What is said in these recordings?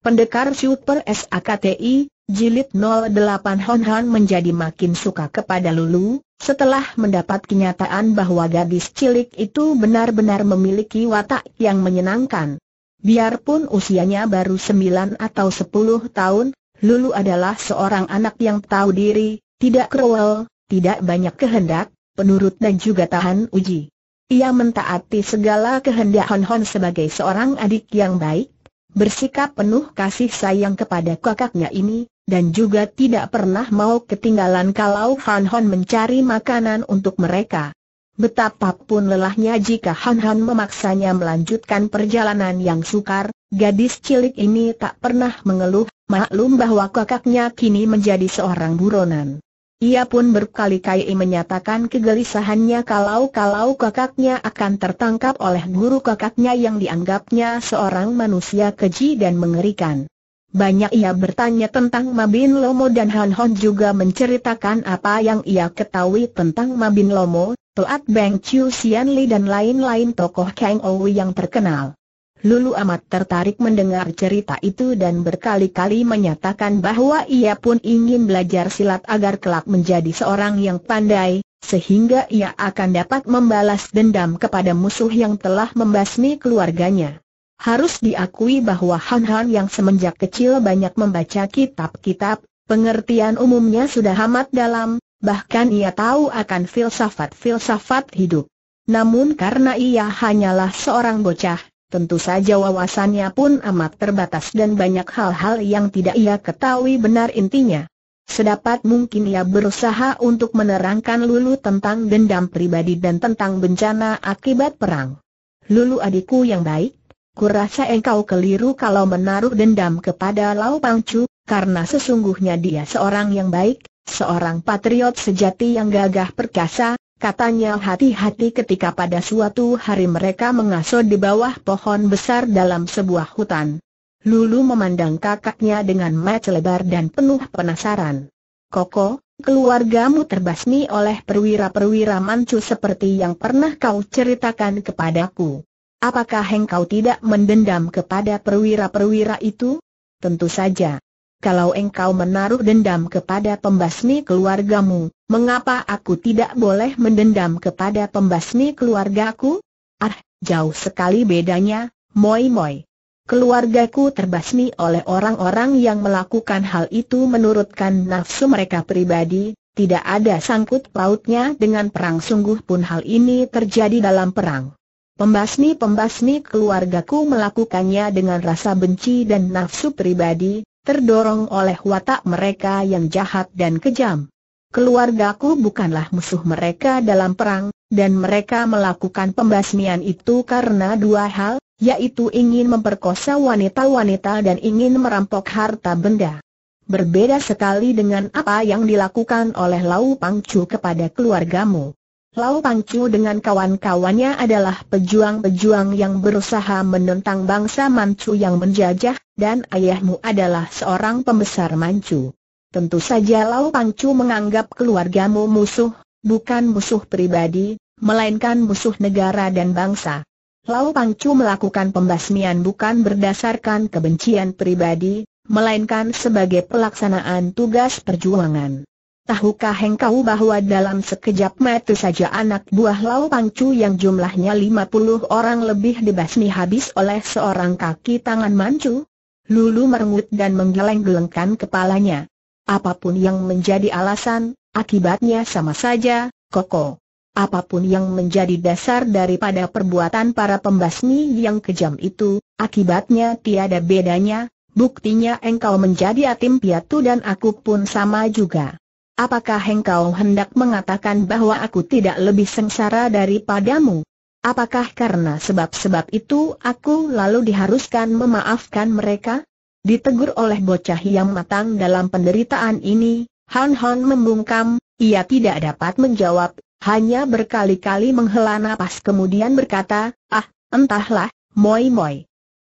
Pendekar Super SAKTI, Jilid 08 Hon Hon menjadi makin suka kepada Lulu, setelah mendapat kenyataan bahwa gadis cilik itu benar-benar memiliki watak yang menyenangkan. Biarpun usianya baru 9 atau 10 tahun, Lulu adalah seorang anak yang tahu diri, tidak cruel, tidak banyak kehendak, penurut dan juga tahan uji. Ia mentaati segala kehendak Hon Hon sebagai seorang adik yang baik, bersikap penuh kasih sayang kepada kakaknya ini, dan juga tidak pernah mau ketinggalan kalau Han Hon mencari makanan untuk mereka. Betapapun lelahnya jika Han Han memaksanya melanjutkan perjalanan yang sukar, gadis cilik ini tak pernah mengeluh, maklum bahwa kakaknya kini menjadi seorang buronan. Ia pun berkali-kali menyatakan kegelisahannya kalau-kalau kakaknya akan tertangkap oleh guru kakaknya yang dianggapnya seorang manusia keji dan mengerikan. Banyak ia bertanya tentang Mabin Lomo dan Han Hon juga menceritakan apa yang ia ketahui tentang Mabin Lomo, Tuat Beng Chiu Sian Li dan lain-lain tokoh Kang Ouyang yang terkenal. Lulu amat tertarik mendengar cerita itu dan berkali-kali menyatakan bahwa ia pun ingin belajar silat agar kelak menjadi seorang yang pandai, sehingga ia akan dapat membalas dendam kepada musuh yang telah membasmi keluarganya. Harus diakui bahwa Han Han yang semenjak kecil banyak membaca kitab-kitab, pengertian umumnya sudah amat dalam, bahkan ia tahu akan filsafat-filsafat hidup. Namun karena ia hanyalah seorang bocah, Tentu saja wawasannya pun amat terbatas dan banyak hal-hal yang tidak ia ketahui benar intinya. Sedapat mungkin ia berusaha untuk menerangkan Lulu tentang dendam pribadi dan tentang bencana akibat perang. Lulu adikku yang baik, kurasa engkau keliru kalau menaruh dendam kepada Lau Pangcu, karena sesungguhnya dia seorang yang baik, seorang patriot sejati yang gagah perkasa, Katanya hati-hati ketika pada suatu hari mereka mengaso di bawah pohon besar dalam sebuah hutan. Lulu memandang kakaknya dengan mata lebar dan penuh penasaran. Koko, keluargamu terbasmi oleh perwira-perwira mancu seperti yang pernah kau ceritakan kepadaku. Apakah engkau tidak mendendam kepada perwira-perwira itu? Tentu saja kalau engkau menaruh dendam kepada pembasmi keluargamu, mengapa aku tidak boleh mendendam kepada pembasmi keluargaku? Ah, jauh sekali bedanya, moi moi. Keluargaku terbasmi oleh orang-orang yang melakukan hal itu menurutkan nafsu mereka pribadi, tidak ada sangkut pautnya dengan perang sungguh pun hal ini terjadi dalam perang. Pembasmi-pembasmi keluargaku melakukannya dengan rasa benci dan nafsu pribadi, terdorong oleh watak mereka yang jahat dan kejam. Keluargaku bukanlah musuh mereka dalam perang, dan mereka melakukan pembasmian itu karena dua hal, yaitu ingin memperkosa wanita-wanita dan ingin merampok harta benda. Berbeda sekali dengan apa yang dilakukan oleh Lau Pangcu kepada keluargamu. Lau Pangcu dengan kawan-kawannya adalah pejuang-pejuang yang berusaha menentang bangsa Manchu yang menjajah, dan ayahmu adalah seorang pembesar Manchu. Tentu saja Lau Pangcu menganggap keluargamu musuh, bukan musuh pribadi, melainkan musuh negara dan bangsa. Lau Pangcu melakukan pembasmian bukan berdasarkan kebencian pribadi, melainkan sebagai pelaksanaan tugas perjuangan. Tahukah engkau bahwa dalam sekejap mata saja anak buah Lau Pangcu yang jumlahnya 50 orang lebih dibasmi habis oleh seorang kaki tangan Mancu? Lulu merengut dan menggeleng-gelengkan kepalanya. Apapun yang menjadi alasan, akibatnya sama saja, Koko. Apapun yang menjadi dasar daripada perbuatan para pembasmi yang kejam itu, akibatnya tiada bedanya, buktinya engkau menjadi atim piatu dan aku pun sama juga. Apakah engkau hendak mengatakan bahwa aku tidak lebih sengsara daripadamu? Apakah karena sebab-sebab itu aku lalu diharuskan memaafkan mereka? Ditegur oleh bocah yang matang dalam penderitaan ini, Han Han membungkam, ia tidak dapat menjawab, hanya berkali-kali menghela nafas kemudian berkata, ah, entahlah, moi moi.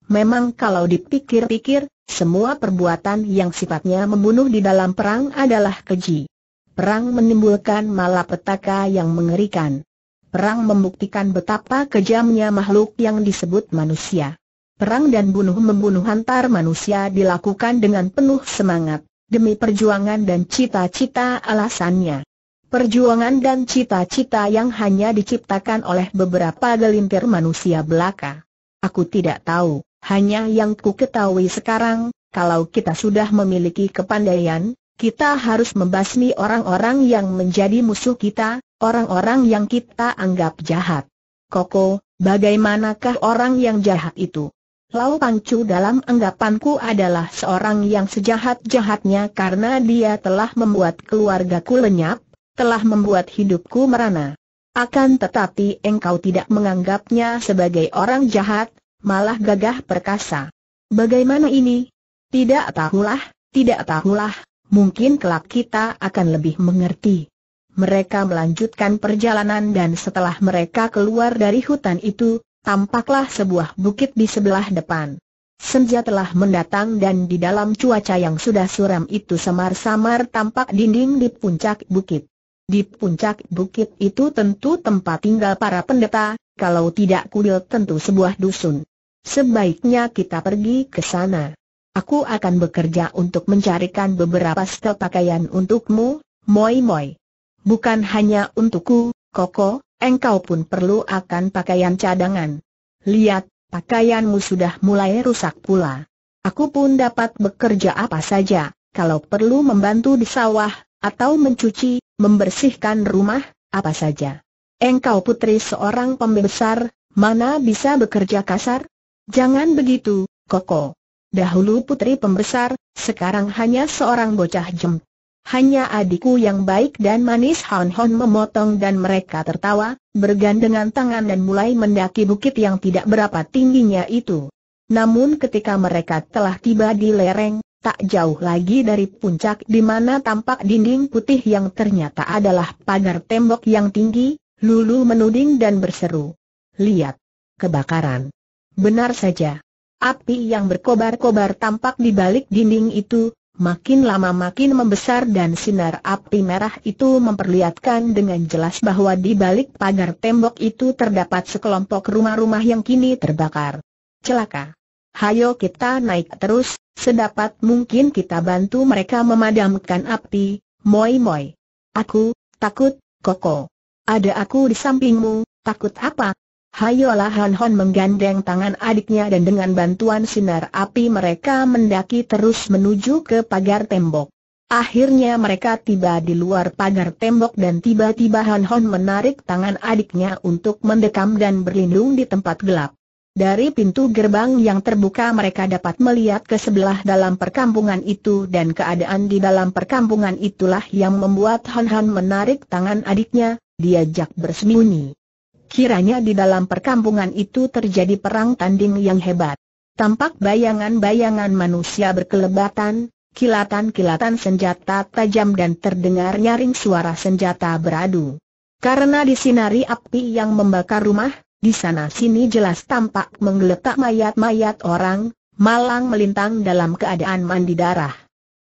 Memang kalau dipikir-pikir, semua perbuatan yang sifatnya membunuh di dalam perang adalah keji. Perang menimbulkan malapetaka yang mengerikan. Perang membuktikan betapa kejamnya makhluk yang disebut manusia. Perang dan bunuh-membunuh antar manusia dilakukan dengan penuh semangat, demi perjuangan dan cita-cita alasannya. Perjuangan dan cita-cita yang hanya diciptakan oleh beberapa gelintir manusia belaka. Aku tidak tahu, hanya yang ku ketahui sekarang, kalau kita sudah memiliki kepandaian, kita harus membasmi orang-orang yang menjadi musuh kita, orang-orang yang kita anggap jahat. Koko, bagaimanakah orang yang jahat itu? Lau Pangcu dalam anggapanku adalah seorang yang sejahat-jahatnya karena dia telah membuat keluargaku lenyap, telah membuat hidupku merana. Akan tetapi engkau tidak menganggapnya sebagai orang jahat, malah gagah perkasa. Bagaimana ini? Tidak tahulah, tidak tahulah, Mungkin kelak kita akan lebih mengerti. Mereka melanjutkan perjalanan dan setelah mereka keluar dari hutan itu, tampaklah sebuah bukit di sebelah depan. Senja telah mendatang dan di dalam cuaca yang sudah suram itu samar-samar tampak dinding di puncak bukit. Di puncak bukit itu tentu tempat tinggal para pendeta, kalau tidak kuil tentu sebuah dusun. Sebaiknya kita pergi ke sana. Aku akan bekerja untuk mencarikan beberapa stel pakaian untukmu, Moi Moi. Bukan hanya untukku, Koko, engkau pun perlu akan pakaian cadangan. Lihat, pakaianmu sudah mulai rusak pula. Aku pun dapat bekerja apa saja, kalau perlu membantu di sawah, atau mencuci, membersihkan rumah, apa saja. Engkau putri seorang pembesar, mana bisa bekerja kasar? Jangan begitu, Koko. Dahulu putri pembesar, sekarang hanya seorang bocah jem. Hanya adikku yang baik dan manis Hon Hon memotong dan mereka tertawa, bergandengan tangan dan mulai mendaki bukit yang tidak berapa tingginya itu. Namun ketika mereka telah tiba di lereng, tak jauh lagi dari puncak di mana tampak dinding putih yang ternyata adalah pagar tembok yang tinggi, Lulu menuding dan berseru. Lihat! Kebakaran! Benar saja. Api yang berkobar-kobar tampak di balik dinding itu, makin lama makin membesar dan sinar api merah itu memperlihatkan dengan jelas bahwa di balik pagar tembok itu terdapat sekelompok rumah-rumah yang kini terbakar. Celaka! Hayo kita naik terus, sedapat mungkin kita bantu mereka memadamkan api, moi moi. Aku, takut, koko. Ada aku di sampingmu, takut apa? Hayolah Han Hon menggandeng tangan adiknya dan dengan bantuan sinar api mereka mendaki terus menuju ke pagar tembok. Akhirnya mereka tiba di luar pagar tembok dan tiba-tiba Han Hon menarik tangan adiknya untuk mendekam dan berlindung di tempat gelap. Dari pintu gerbang yang terbuka mereka dapat melihat ke sebelah dalam perkampungan itu dan keadaan di dalam perkampungan itulah yang membuat Han Hon menarik tangan adiknya, diajak bersembunyi. Kiranya di dalam perkampungan itu terjadi perang tanding yang hebat. Tampak bayangan-bayangan manusia berkelebatan, kilatan-kilatan senjata tajam dan terdengar nyaring suara senjata beradu. Karena disinari api yang membakar rumah, di sana-sini jelas tampak menggeletak mayat-mayat orang, malang melintang dalam keadaan mandi darah.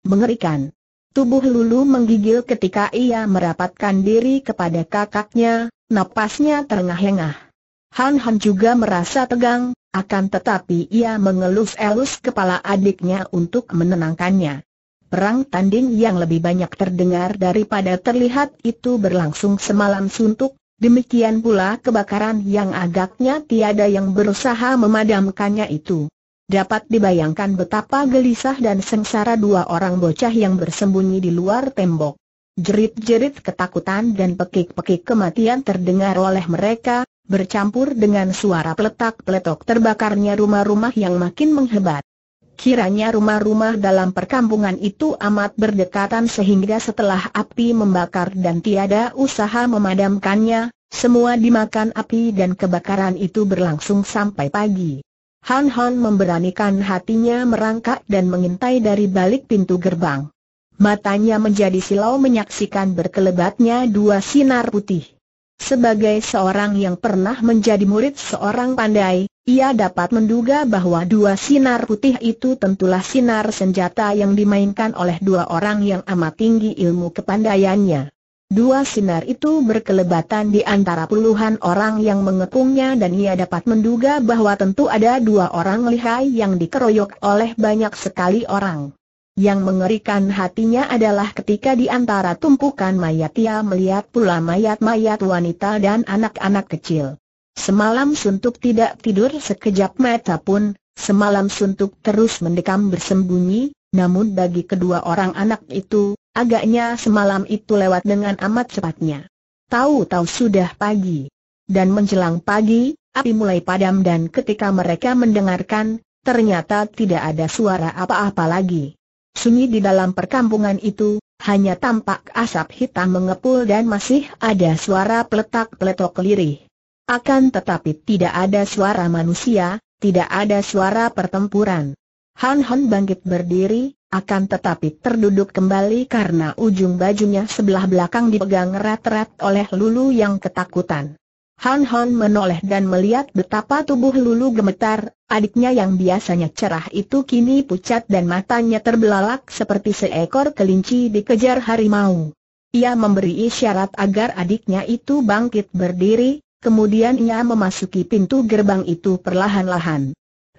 Mengerikan. Tubuh Lulu menggigil ketika ia merapatkan diri kepada kakaknya, napasnya terengah-engah. Han Han juga merasa tegang, akan tetapi ia mengelus-elus kepala adiknya untuk menenangkannya. Perang tanding yang lebih banyak terdengar daripada terlihat itu berlangsung semalam suntuk, demikian pula kebakaran yang agaknya tiada yang berusaha memadamkannya itu. Dapat dibayangkan betapa gelisah dan sengsara dua orang bocah yang bersembunyi di luar tembok. Jerit-jerit ketakutan dan pekik-pekik kematian terdengar oleh mereka, bercampur dengan suara peletak-peletok terbakarnya rumah-rumah yang makin menghebat. Kiranya rumah-rumah dalam perkampungan itu amat berdekatan sehingga setelah api membakar dan tiada usaha memadamkannya, semua dimakan api dan kebakaran itu berlangsung sampai pagi. Han Han memberanikan hatinya merangkak dan mengintai dari balik pintu gerbang. Matanya menjadi silau menyaksikan berkelebatnya dua sinar putih. Sebagai seorang yang pernah menjadi murid seorang pandai, ia dapat menduga bahwa dua sinar putih itu tentulah sinar senjata yang dimainkan oleh dua orang yang amat tinggi ilmu kepandaiannya. Dua sinar itu berkelebatan di antara puluhan orang yang mengepungnya dan ia dapat menduga bahwa tentu ada dua orang lihai yang dikeroyok oleh banyak sekali orang. Yang mengerikan hatinya adalah ketika di antara tumpukan mayat ia melihat pula mayat-mayat wanita dan anak-anak kecil. Semalam suntuk tidak tidur sekejap mata pun, semalam suntuk terus mendekam bersembunyi, namun bagi kedua orang anak itu, Agaknya semalam itu lewat dengan amat cepatnya. Tahu-tahu sudah pagi. Dan menjelang pagi, api mulai padam dan ketika mereka mendengarkan, ternyata tidak ada suara apa-apa lagi. Sunyi di dalam perkampungan itu, hanya tampak asap hitam mengepul dan masih ada suara peletak-peletok lirih. Akan tetapi tidak ada suara manusia, tidak ada suara pertempuran. Han Han bangkit berdiri, akan tetapi terduduk kembali karena ujung bajunya sebelah belakang dipegang erat-erat oleh Lulu yang ketakutan. Han Han menoleh dan melihat betapa tubuh Lulu gemetar, adiknya yang biasanya cerah itu kini pucat dan matanya terbelalak seperti seekor kelinci dikejar harimau. Ia memberi isyarat agar adiknya itu bangkit berdiri, kemudian ia memasuki pintu gerbang itu perlahan-lahan.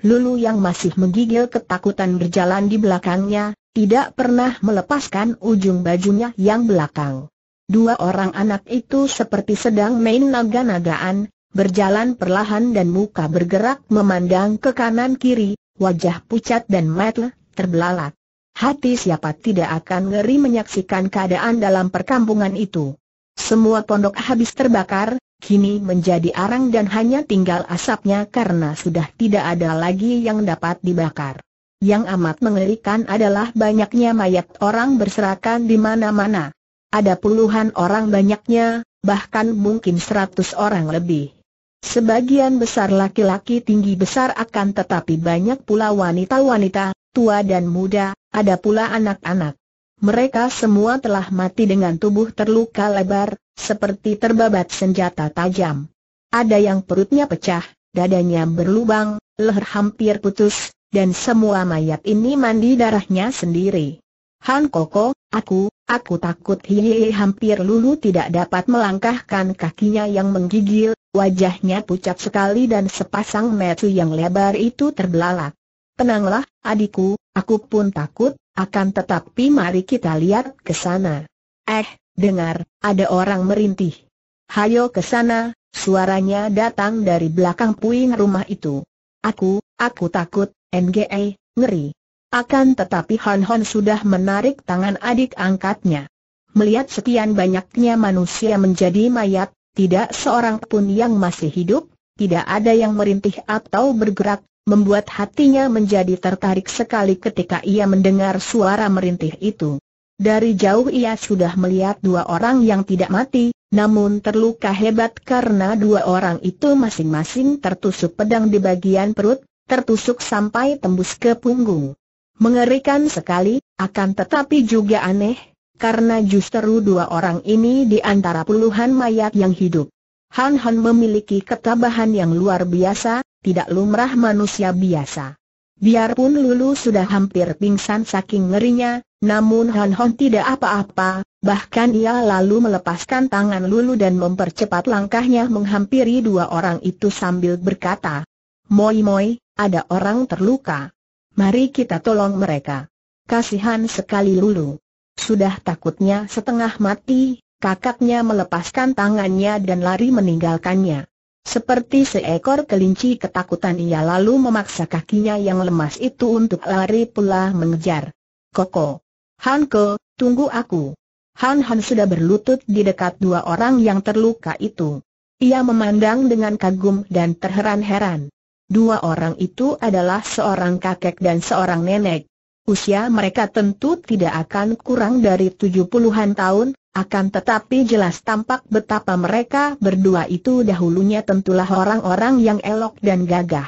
Lulu yang masih menggigil ketakutan berjalan di belakangnya, tidak pernah melepaskan ujung bajunya yang belakang. Dua orang anak itu seperti sedang main naga-nagaan, berjalan perlahan dan muka bergerak memandang ke kanan kiri, wajah pucat dan mata terbelalak. Hati siapa tidak akan ngeri menyaksikan keadaan dalam perkampungan itu. Semua pondok habis terbakar, kini menjadi arang dan hanya tinggal asapnya karena sudah tidak ada lagi yang dapat dibakar. Yang amat mengerikan adalah banyaknya mayat orang berserakan di mana-mana. Ada puluhan orang banyaknya, bahkan mungkin seratus orang lebih. Sebagian besar laki-laki tinggi besar akan tetapi banyak pula wanita-wanita, tua dan muda, ada pula anak-anak. Mereka semua telah mati dengan tubuh terluka lebar, seperti terbabat senjata tajam. Ada yang perutnya pecah, dadanya berlubang, leher hampir putus, dan semua mayat ini mandi darahnya sendiri. Han Koko, aku, aku takut Hiyei hampir lulu tidak dapat melangkahkan kakinya yang menggigil, wajahnya pucat sekali dan sepasang metu yang lebar itu terbelalak. Tenanglah, adikku, aku pun takut, akan tetapi mari kita lihat ke sana. Eh, Dengar, ada orang merintih. Hayo ke sana, suaranya datang dari belakang puing rumah itu. Aku, aku takut, NGE, ngeri. Akan tetapi Hon Hon sudah menarik tangan adik angkatnya. Melihat sekian banyaknya manusia menjadi mayat, tidak seorang pun yang masih hidup, tidak ada yang merintih atau bergerak, membuat hatinya menjadi tertarik sekali ketika ia mendengar suara merintih itu. Dari jauh ia sudah melihat dua orang yang tidak mati, namun terluka hebat karena dua orang itu masing-masing tertusuk pedang di bagian perut, tertusuk sampai tembus ke punggung. Mengerikan sekali, akan tetapi juga aneh, karena justru dua orang ini di antara puluhan mayat yang hidup. Han Han memiliki ketabahan yang luar biasa, tidak lumrah manusia biasa. Biarpun Lulu sudah hampir pingsan saking ngerinya, namun Han Hon tidak apa-apa, bahkan ia lalu melepaskan tangan Lulu dan mempercepat langkahnya menghampiri dua orang itu sambil berkata, Moi Moi, ada orang terluka. Mari kita tolong mereka. Kasihan sekali Lulu. Sudah takutnya setengah mati, kakaknya melepaskan tangannya dan lari meninggalkannya. Seperti seekor kelinci ketakutan ia lalu memaksa kakinya yang lemas itu untuk lari pula mengejar. Koko. Han Ke, tunggu aku. Han Han sudah berlutut di dekat dua orang yang terluka itu. Ia memandang dengan kagum dan terheran-heran. Dua orang itu adalah seorang kakek dan seorang nenek. Usia mereka tentu tidak akan kurang dari tujuh puluhan tahun, akan tetapi jelas tampak betapa mereka berdua itu dahulunya tentulah orang-orang yang elok dan gagah.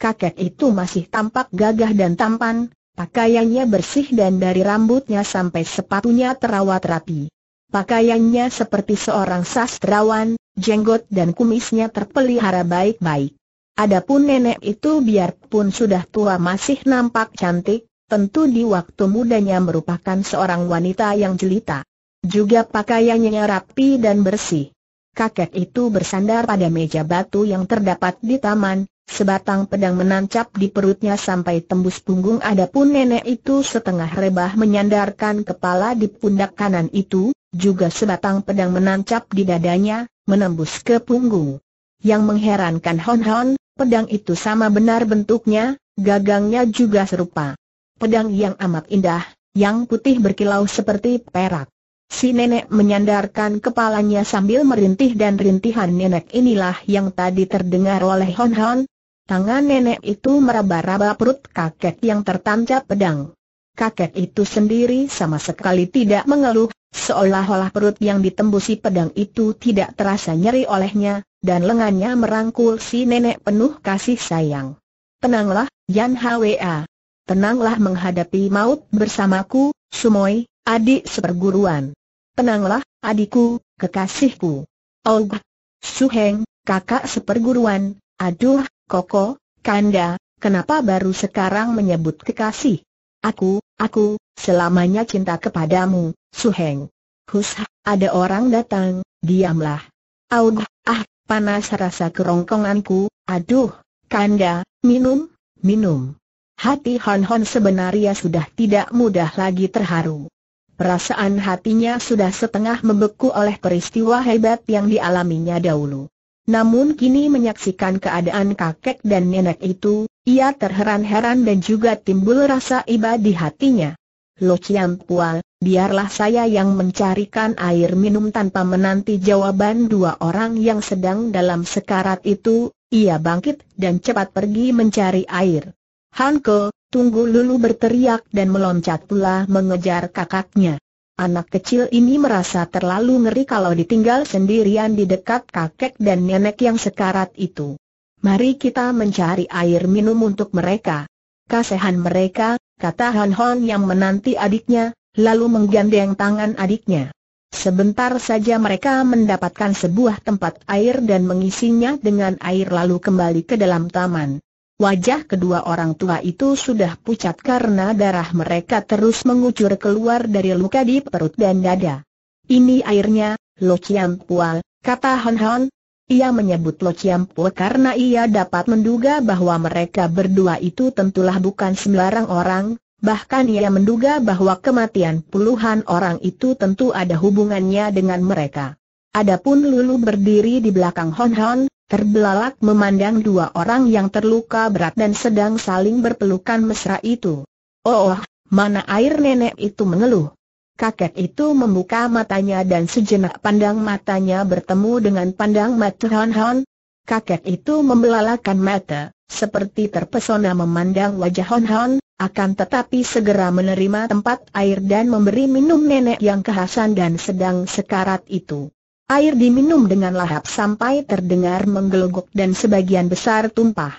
Kakek itu masih tampak gagah dan tampan, Pakaiannya bersih dan dari rambutnya sampai sepatunya terawat rapi. Pakaiannya seperti seorang sastrawan, jenggot dan kumisnya terpelihara baik-baik. Adapun nenek itu biarpun sudah tua masih nampak cantik, tentu di waktu mudanya merupakan seorang wanita yang jelita. Juga pakaiannya rapi dan bersih. Kakek itu bersandar pada meja batu yang terdapat di taman, Sebatang pedang menancap di perutnya sampai tembus punggung adapun nenek itu setengah rebah menyandarkan kepala di pundak kanan itu, juga sebatang pedang menancap di dadanya, menembus ke punggung. Yang mengherankan Hon Hon, pedang itu sama benar bentuknya, gagangnya juga serupa. Pedang yang amat indah, yang putih berkilau seperti perak. Si nenek menyandarkan kepalanya sambil merintih dan rintihan nenek inilah yang tadi terdengar oleh Hon Hon, Tangan nenek itu meraba-raba perut kakek yang tertancap pedang. Kakek itu sendiri sama sekali tidak mengeluh, seolah-olah perut yang ditembusi pedang itu tidak terasa nyeri olehnya, dan lengannya merangkul si nenek penuh kasih sayang. Tenanglah, Yan Hwa. Tenanglah menghadapi maut bersamaku, Sumoi, adik seperguruan. Tenanglah, adikku, kekasihku. Olga, Suheng, kakak seperguruan, aduh, Koko, Kanda, kenapa baru sekarang menyebut kekasih? Aku, aku, selamanya cinta kepadamu, Suheng. Hus, ada orang datang, diamlah. Aduh, ah, panas rasa kerongkonganku, aduh, Kanda, minum, minum. Hati Hon Hon sebenarnya sudah tidak mudah lagi terharu. Perasaan hatinya sudah setengah membeku oleh peristiwa hebat yang dialaminya dahulu. Namun kini menyaksikan keadaan kakek dan nenek itu, ia terheran-heran dan juga timbul rasa iba di hatinya. Lo Chiam Pual, biarlah saya yang mencarikan air minum tanpa menanti jawaban dua orang yang sedang dalam sekarat itu, ia bangkit dan cepat pergi mencari air. Hanko, tunggu lulu berteriak dan meloncat pula mengejar kakaknya. Anak kecil ini merasa terlalu ngeri kalau ditinggal sendirian di dekat kakek dan nenek yang sekarat itu. Mari kita mencari air minum untuk mereka. Kasehan mereka, kata Han Hon yang menanti adiknya, lalu menggandeng tangan adiknya. Sebentar saja mereka mendapatkan sebuah tempat air dan mengisinya dengan air lalu kembali ke dalam taman. Wajah kedua orang tua itu sudah pucat karena darah mereka terus mengucur keluar dari luka di perut dan dada. Ini airnya, Lo Chiam Pual, kata Hon Hon. Ia menyebut Lo Chiam Pual karena ia dapat menduga bahwa mereka berdua itu tentulah bukan sembarang orang, Bahkan ia menduga bahwa kematian puluhan orang itu tentu ada hubungannya dengan mereka. Adapun Lulu berdiri di belakang Hon Hon, Terbelalak memandang dua orang yang terluka berat dan sedang saling berpelukan mesra itu. Oh, oh, mana air nenek itu mengeluh. Kakek itu membuka matanya dan sejenak pandang matanya bertemu dengan pandang mata Hon Hon. Kakek itu membelalakan mata, seperti terpesona memandang wajah Hon Hon, akan tetapi segera menerima tempat air dan memberi minum nenek yang kehasan dan sedang sekarat itu. Air diminum dengan lahap sampai terdengar menggelogok dan sebagian besar tumpah.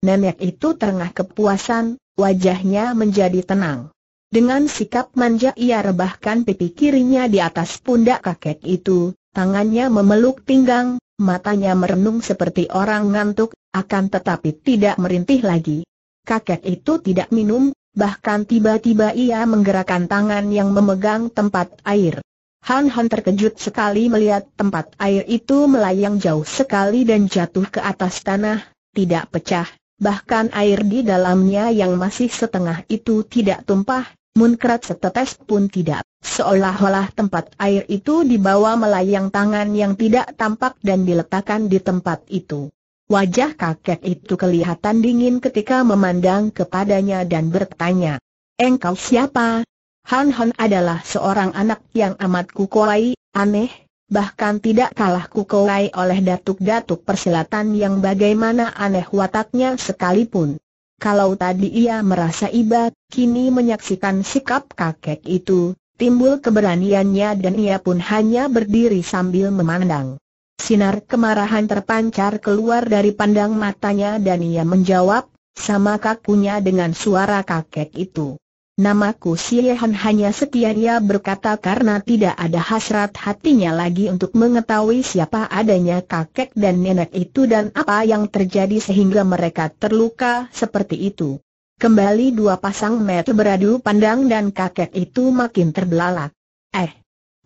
Nenek itu tengah kepuasan, wajahnya menjadi tenang. Dengan sikap manja ia rebahkan pipi kirinya di atas pundak kakek itu, tangannya memeluk pinggang, matanya merenung seperti orang ngantuk, akan tetapi tidak merintih lagi. Kakek itu tidak minum, bahkan tiba-tiba ia menggerakkan tangan yang memegang tempat air. Han Han terkejut sekali melihat tempat air itu melayang jauh sekali dan jatuh ke atas tanah, tidak pecah, bahkan air di dalamnya yang masih setengah itu tidak tumpah, munkrat setetes pun tidak. Seolah-olah tempat air itu dibawa melayang tangan yang tidak tampak dan diletakkan di tempat itu. Wajah kakek itu kelihatan dingin ketika memandang kepadanya dan bertanya, Engkau siapa? Han Han adalah seorang anak yang amat kukuai, aneh, bahkan tidak kalah kukuai oleh datuk-datuk persilatan yang bagaimana aneh wataknya sekalipun. Kalau tadi ia merasa iba, kini menyaksikan sikap kakek itu, timbul keberaniannya dan ia pun hanya berdiri sambil memandang. Sinar kemarahan terpancar keluar dari pandang matanya dan ia menjawab, sama kakunya dengan suara kakek itu. Namaku Siehan hanya setia dia berkata karena tidak ada hasrat hatinya lagi untuk mengetahui siapa adanya kakek dan nenek itu dan apa yang terjadi sehingga mereka terluka seperti itu. Kembali dua pasang mata beradu pandang dan kakek itu makin terbelalak. Eh,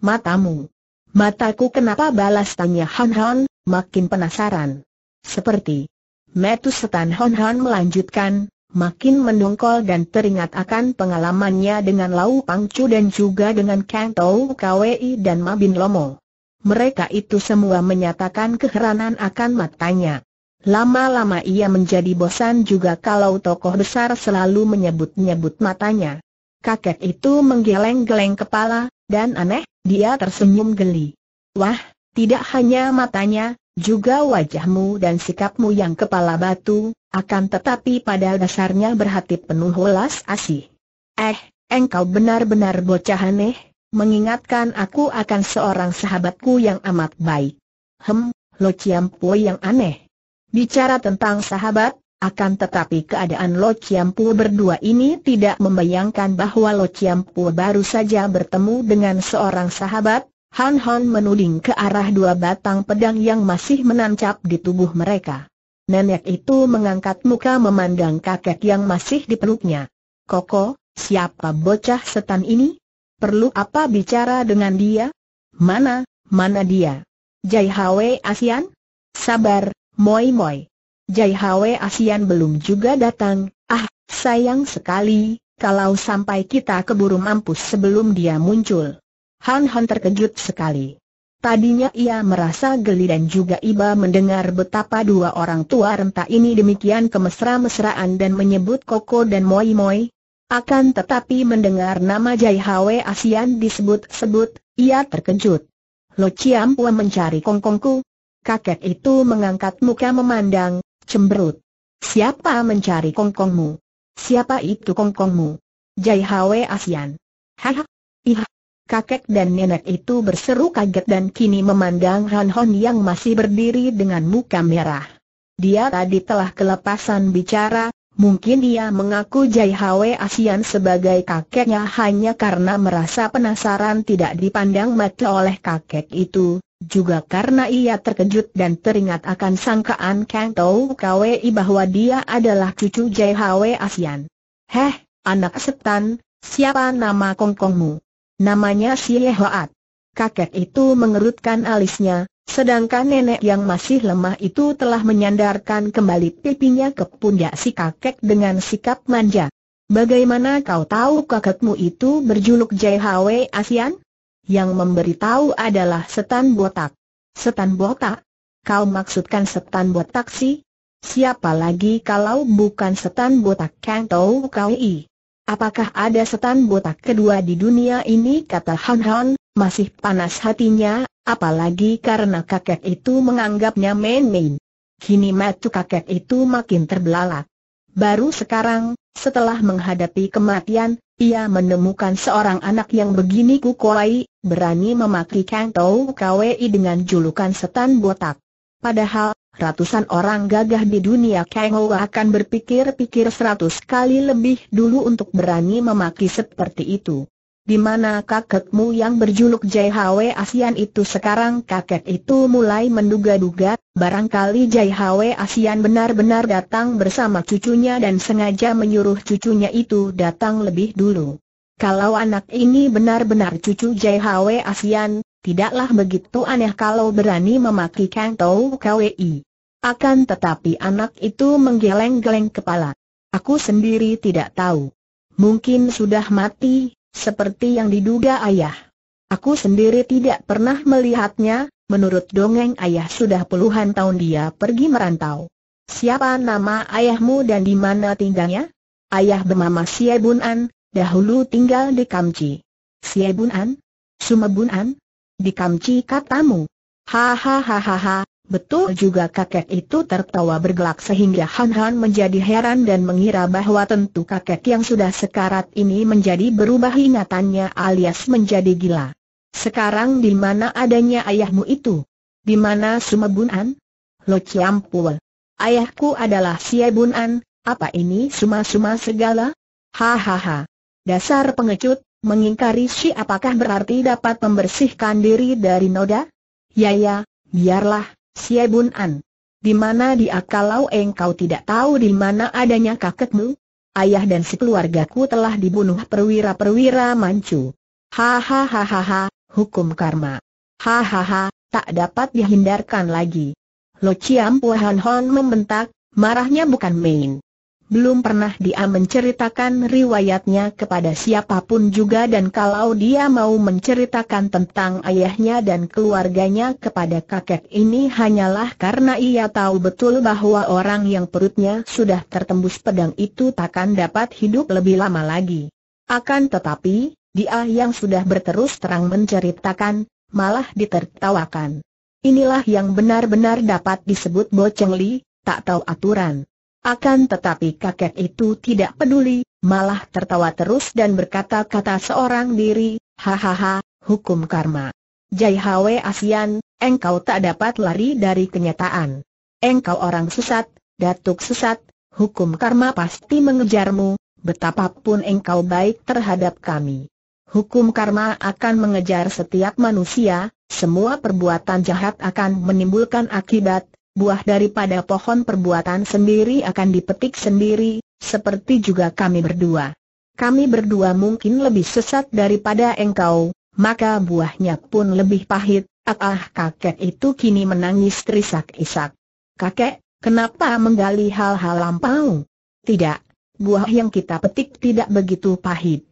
matamu. Mataku kenapa balas tanya Han Han, makin penasaran. Seperti. Metu setan Hon Hon melanjutkan, makin mendongkol dan teringat akan pengalamannya dengan Lau Pangcu dan juga dengan Kang Tau Kwi dan Mabin Lomo. Mereka itu semua menyatakan keheranan akan matanya. Lama-lama ia menjadi bosan juga kalau tokoh besar selalu menyebut-nyebut matanya. Kakek itu menggeleng-geleng kepala, dan aneh, dia tersenyum geli. Wah, tidak hanya matanya, juga wajahmu dan sikapmu yang kepala batu, akan tetapi pada dasarnya berhati penuh welas asih. Eh, engkau benar-benar bocah aneh, mengingatkan aku akan seorang sahabatku yang amat baik. Hem, Lo Ciampu yang aneh. Bicara tentang sahabat, akan tetapi keadaan Lo Ciampu berdua ini tidak membayangkan bahwa Lo Ciampu baru saja bertemu dengan seorang sahabat, Han Han menuding ke arah dua batang pedang yang masih menancap di tubuh mereka. Nenek itu mengangkat muka memandang kakek yang masih di peluknya. Koko, siapa bocah setan ini? Perlu apa bicara dengan dia? Mana, mana dia? Jai Hwe Asian? Sabar, moi moi. Jai Hwe Asian belum juga datang, ah, sayang sekali, kalau sampai kita keburu mampus sebelum dia muncul. Han Han terkejut sekali. Tadinya ia merasa geli dan juga iba mendengar betapa dua orang tua renta ini demikian kemesra-mesraan dan menyebut Koko dan Moi Moi. Akan tetapi mendengar nama Jai Hwe Asian disebut-sebut, ia terkejut. Lo Chiam Pua mencari kongkongku. Kakek itu mengangkat muka memandang, cemberut. Siapa mencari kongkongmu? Siapa itu kongkongmu? Jai Hwe Asian. Hah? Iha. Kakek dan nenek itu berseru kaget dan kini memandang Han Hon yang masih berdiri dengan muka merah. Dia tadi telah kelepasan bicara, mungkin dia mengaku Jai Hwe Asian sebagai kakeknya hanya karena merasa penasaran tidak dipandang mata oleh kakek itu, juga karena ia terkejut dan teringat akan sangkaan Kang Tau Kwei bahwa dia adalah cucu Jai Hwe Asian. Heh, anak setan, siapa nama kongkongmu? Namanya si Yehoat. Kakek itu mengerutkan alisnya, sedangkan nenek yang masih lemah itu telah menyandarkan kembali pipinya ke pundak si kakek dengan sikap manja. Bagaimana kau tahu kakekmu itu berjuluk JHW asian Yang memberitahu adalah setan botak. Setan botak? Kau maksudkan setan botak sih? Siapa lagi kalau bukan setan botak Kang Tau Kau I? Apakah ada setan botak kedua di dunia ini kata Han Han, masih panas hatinya, apalagi karena kakek itu menganggapnya main-main. Kini matu kakek itu makin terbelalak. Baru sekarang, setelah menghadapi kematian, ia menemukan seorang anak yang begini kukuai, berani memaki Kang Tau Kwei dengan julukan setan botak. Padahal, ratusan orang gagah di dunia Kengo akan berpikir-pikir seratus kali lebih dulu untuk berani memaki seperti itu. Di mana kakekmu yang berjuluk JHW ASEAN itu sekarang kakek itu mulai menduga-duga, barangkali JHW ASEAN benar-benar datang bersama cucunya dan sengaja menyuruh cucunya itu datang lebih dulu. Kalau anak ini benar-benar cucu JHW ASEAN, Tidaklah begitu aneh kalau berani memaki Kang Tau Kwi. Akan tetapi anak itu menggeleng-geleng kepala. Aku sendiri tidak tahu. Mungkin sudah mati, seperti yang diduga ayah. Aku sendiri tidak pernah melihatnya, menurut dongeng ayah sudah puluhan tahun dia pergi merantau. Siapa nama ayahmu dan di mana tinggalnya? Ayah bernama Siebun An, dahulu tinggal di Kamci. Siebun An? Sumebun An? dikamci katamu. Hahaha, betul juga kakek itu tertawa bergelak sehingga Han Han menjadi heran dan mengira bahwa tentu kakek yang sudah sekarat ini menjadi berubah ingatannya alias menjadi gila. Sekarang di mana adanya ayahmu itu? Di mana Sumabunan? Lo Ciampul. Ayahku adalah Siebunan, apa ini suma-suma segala? Hahaha. Dasar pengecut, Mengingkari si apakah berarti dapat membersihkan diri dari noda? Ya ya, biarlah, si Bun An. Di mana dia kalau engkau tidak tahu di mana adanya kakekmu? Ayah dan sekeluargaku telah dibunuh perwira-perwira mancu. Hahaha, hukum karma. Hahaha, tak dapat dihindarkan lagi. Lo Chiam Puhan Hon membentak, marahnya bukan main belum pernah dia menceritakan riwayatnya kepada siapapun juga dan kalau dia mau menceritakan tentang ayahnya dan keluarganya kepada kakek ini hanyalah karena ia tahu betul bahwa orang yang perutnya sudah tertembus pedang itu takkan dapat hidup lebih lama lagi. Akan tetapi, dia yang sudah berterus terang menceritakan, malah ditertawakan. Inilah yang benar-benar dapat disebut boceng li, tak tahu aturan. Akan tetapi kakek itu tidak peduli, malah tertawa terus dan berkata-kata seorang diri, hahaha, hukum karma. Jai Hwe Asian, engkau tak dapat lari dari kenyataan. Engkau orang sesat, datuk sesat, hukum karma pasti mengejarmu, betapapun engkau baik terhadap kami. Hukum karma akan mengejar setiap manusia, semua perbuatan jahat akan menimbulkan akibat, buah daripada pohon perbuatan sendiri akan dipetik sendiri, seperti juga kami berdua. Kami berdua mungkin lebih sesat daripada engkau, maka buahnya pun lebih pahit. Ah, ah kakek itu kini menangis terisak-isak. Kakek, kenapa menggali hal-hal lampau? Tidak, buah yang kita petik tidak begitu pahit.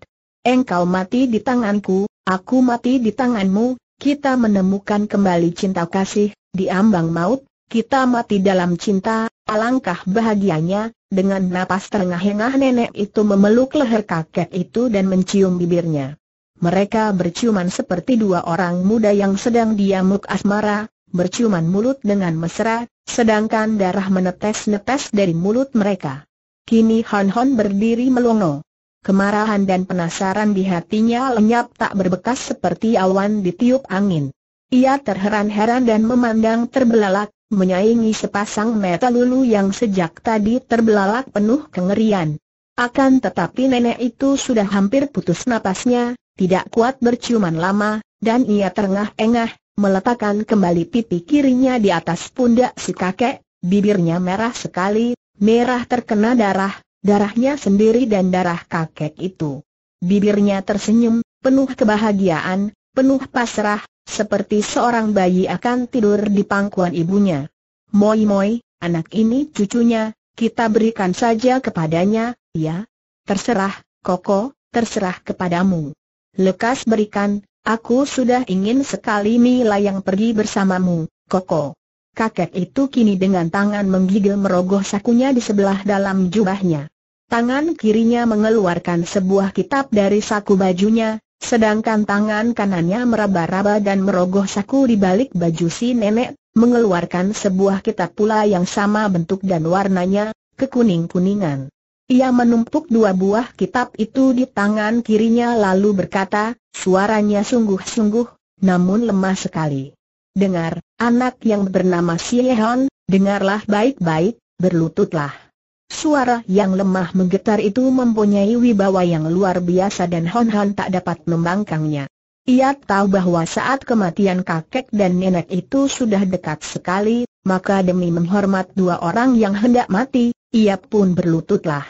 Engkau mati di tanganku, aku mati di tanganmu, kita menemukan kembali cinta kasih, di ambang maut, kita mati dalam cinta, alangkah bahagianya, dengan napas terengah-engah nenek itu memeluk leher kakek itu dan mencium bibirnya. Mereka berciuman seperti dua orang muda yang sedang diamuk asmara, berciuman mulut dengan mesra, sedangkan darah menetes-netes dari mulut mereka. Kini Hon Hon berdiri melongo. Kemarahan dan penasaran di hatinya lenyap tak berbekas seperti awan ditiup angin. Ia terheran-heran dan memandang terbelalak, menyaingi sepasang mata lulu yang sejak tadi terbelalak penuh kengerian. Akan tetapi nenek itu sudah hampir putus napasnya, tidak kuat berciuman lama, dan ia terengah-engah, meletakkan kembali pipi kirinya di atas pundak si kakek, bibirnya merah sekali, merah terkena darah, darahnya sendiri dan darah kakek itu. Bibirnya tersenyum, penuh kebahagiaan, penuh pasrah, seperti seorang bayi akan tidur di pangkuan ibunya. Moi moi, anak ini cucunya, kita berikan saja kepadanya, ya? Terserah, Koko, terserah kepadamu. Lekas berikan, aku sudah ingin sekali Mila yang pergi bersamamu, Koko. Kakek itu kini dengan tangan menggigil merogoh sakunya di sebelah dalam jubahnya. Tangan kirinya mengeluarkan sebuah kitab dari saku bajunya, Sedangkan tangan kanannya meraba-raba dan merogoh saku di balik baju si nenek, mengeluarkan sebuah kitab pula yang sama bentuk dan warnanya, kekuning-kuningan. Ia menumpuk dua buah kitab itu di tangan kirinya lalu berkata, suaranya sungguh-sungguh, namun lemah sekali. Dengar, anak yang bernama Siehon, dengarlah baik-baik, berlututlah. Suara yang lemah menggetar itu mempunyai wibawa yang luar biasa dan Hon Han tak dapat membangkangnya. Ia tahu bahwa saat kematian kakek dan nenek itu sudah dekat sekali, maka demi menghormat dua orang yang hendak mati, ia pun berlututlah.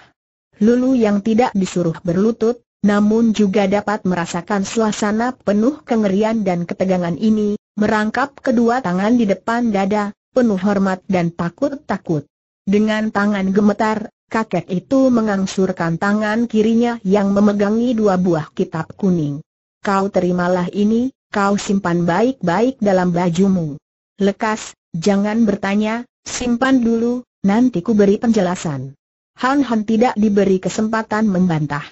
Lulu yang tidak disuruh berlutut, namun juga dapat merasakan suasana penuh kengerian dan ketegangan ini, merangkap kedua tangan di depan dada, penuh hormat dan takut-takut. Dengan tangan gemetar, kakek itu mengangsurkan tangan kirinya yang memegangi dua buah kitab kuning. Kau terimalah ini, kau simpan baik-baik dalam bajumu. Lekas, jangan bertanya, simpan dulu, nanti ku beri penjelasan. Han Han tidak diberi kesempatan membantah.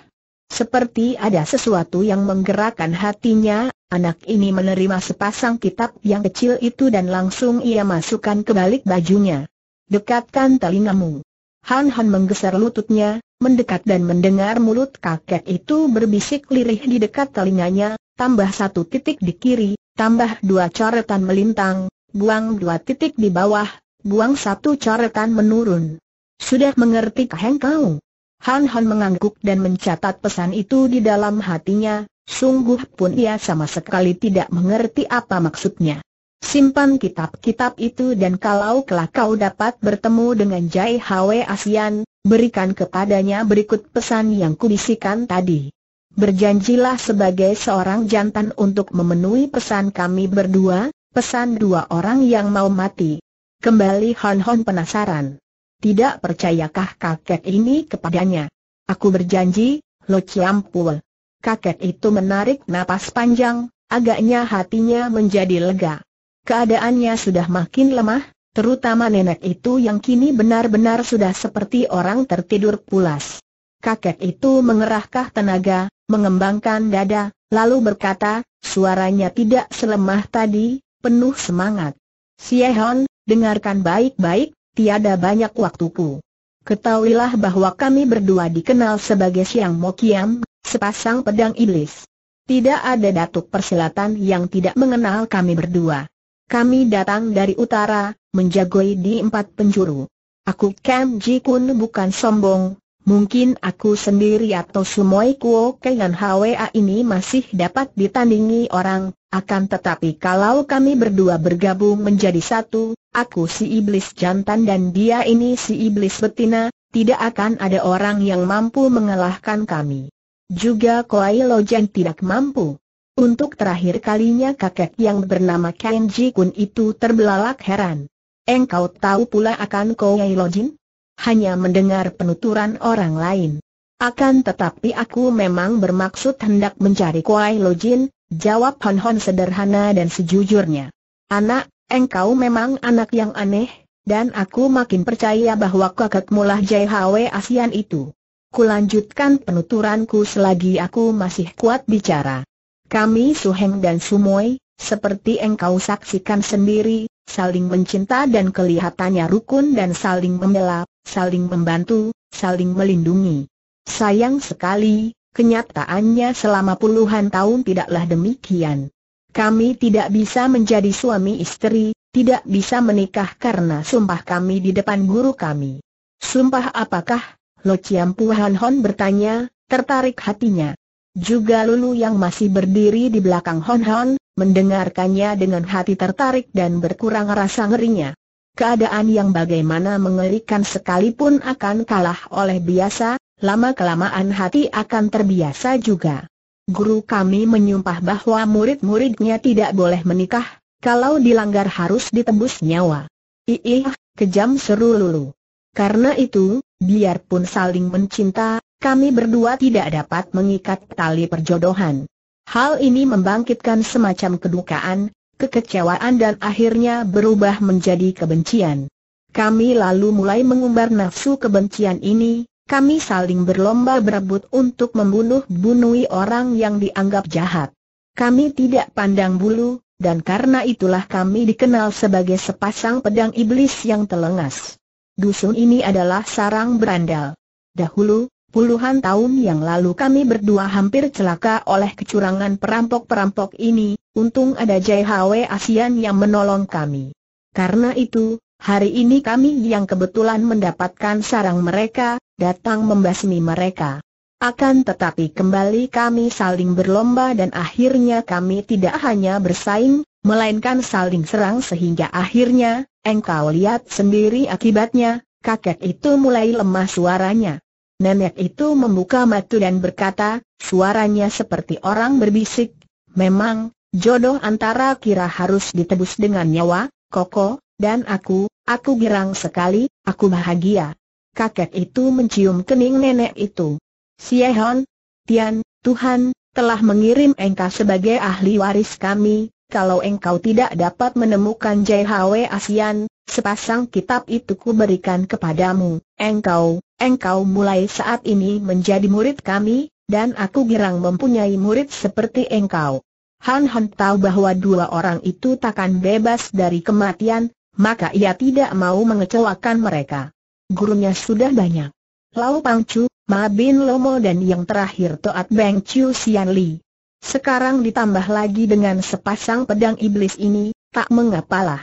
Seperti ada sesuatu yang menggerakkan hatinya, anak ini menerima sepasang kitab yang kecil itu dan langsung ia masukkan ke balik bajunya. Dekatkan telingamu. Han Han menggeser lututnya, mendekat dan mendengar mulut kakek itu berbisik lirih di dekat telinganya, tambah satu titik di kiri, tambah dua coretan melintang, buang dua titik di bawah, buang satu coretan menurun. Sudah mengerti kaheng kau? Han Han mengangguk dan mencatat pesan itu di dalam hatinya, sungguh pun ia sama sekali tidak mengerti apa maksudnya. Simpan kitab-kitab itu dan kalau kelak kau dapat bertemu dengan Jai Hwe Asian, berikan kepadanya berikut pesan yang kubisikan tadi. Berjanjilah sebagai seorang jantan untuk memenuhi pesan kami berdua, pesan dua orang yang mau mati. Kembali Hon Hon penasaran. Tidak percayakah kakek ini kepadanya? Aku berjanji, Lo Chiampul. Kakek itu menarik napas panjang, agaknya hatinya menjadi lega. Keadaannya sudah makin lemah, terutama nenek itu yang kini benar-benar sudah seperti orang tertidur pulas. Kakek itu mengerahkan tenaga, mengembangkan dada, lalu berkata, suaranya tidak selemah tadi, penuh semangat. Siehon, dengarkan baik-baik, tiada banyak waktuku. Ketahuilah bahwa kami berdua dikenal sebagai Siang Mokiam, sepasang pedang iblis. Tidak ada datuk persilatan yang tidak mengenal kami berdua. Kami datang dari utara, menjagoi di empat penjuru. Aku Kam Ji Kun bukan sombong, mungkin aku sendiri atau semua Kuo Kengan Hwa ini masih dapat ditandingi orang, akan tetapi kalau kami berdua bergabung menjadi satu, aku si iblis jantan dan dia ini si iblis betina, tidak akan ada orang yang mampu mengalahkan kami. Juga Koi Lojan tidak mampu. Untuk terakhir kalinya kakek yang bernama Kenji Kun itu terbelalak heran. Engkau tahu pula akan Koyai Lojin? Hanya mendengar penuturan orang lain. Akan tetapi aku memang bermaksud hendak mencari Koyai Lojin, jawab Hon Hon sederhana dan sejujurnya. Anak, engkau memang anak yang aneh, dan aku makin percaya bahwa mulah Jai JHW Asian itu. Kulanjutkan penuturanku selagi aku masih kuat bicara. Kami Suheng dan Sumoy, seperti engkau saksikan sendiri, saling mencinta dan kelihatannya rukun dan saling membela, saling membantu, saling melindungi. Sayang sekali, kenyataannya selama puluhan tahun tidaklah demikian. Kami tidak bisa menjadi suami istri, tidak bisa menikah karena sumpah kami di depan guru kami. Sumpah apakah? Lo Chiam Puhan Hon bertanya, tertarik hatinya. Juga Lulu yang masih berdiri di belakang Hon Hon, mendengarkannya dengan hati tertarik dan berkurang rasa ngerinya. Keadaan yang bagaimana mengerikan sekalipun akan kalah oleh biasa, lama-kelamaan hati akan terbiasa juga. Guru kami menyumpah bahwa murid-muridnya tidak boleh menikah, kalau dilanggar harus ditembus nyawa. Iih, kejam seru Lulu. Karena itu, biarpun saling mencinta, kami berdua tidak dapat mengikat tali perjodohan. Hal ini membangkitkan semacam kedukaan, kekecewaan dan akhirnya berubah menjadi kebencian. Kami lalu mulai mengumbar nafsu kebencian ini, kami saling berlomba berebut untuk membunuh bunuhi orang yang dianggap jahat. Kami tidak pandang bulu, dan karena itulah kami dikenal sebagai sepasang pedang iblis yang telengas. Dusun ini adalah sarang berandal. Dahulu, Puluhan tahun yang lalu kami berdua hampir celaka oleh kecurangan perampok-perampok ini, untung ada JHW ASEAN yang menolong kami. Karena itu, hari ini kami yang kebetulan mendapatkan sarang mereka, datang membasmi mereka. Akan tetapi kembali kami saling berlomba dan akhirnya kami tidak hanya bersaing, melainkan saling serang sehingga akhirnya, engkau lihat sendiri akibatnya, kakek itu mulai lemah suaranya. Nenek itu membuka mata dan berkata, suaranya seperti orang berbisik, memang, jodoh antara kira harus ditebus dengan nyawa, koko, dan aku, aku girang sekali, aku bahagia. Kakek itu mencium kening nenek itu. Siehon, Tian, Tuhan, telah mengirim engkau sebagai ahli waris kami, kalau engkau tidak dapat menemukan JHW Asian, sepasang kitab itu kuberikan kepadamu. Engkau, engkau mulai saat ini menjadi murid kami, dan aku girang mempunyai murid seperti engkau. Han Han tahu bahwa dua orang itu takkan bebas dari kematian, maka ia tidak mau mengecewakan mereka. Gurunya sudah banyak. Lau Chu, Ma Bin Lomo dan yang terakhir Toat Beng Chiu Sian Li. Sekarang ditambah lagi dengan sepasang pedang iblis ini, tak mengapalah.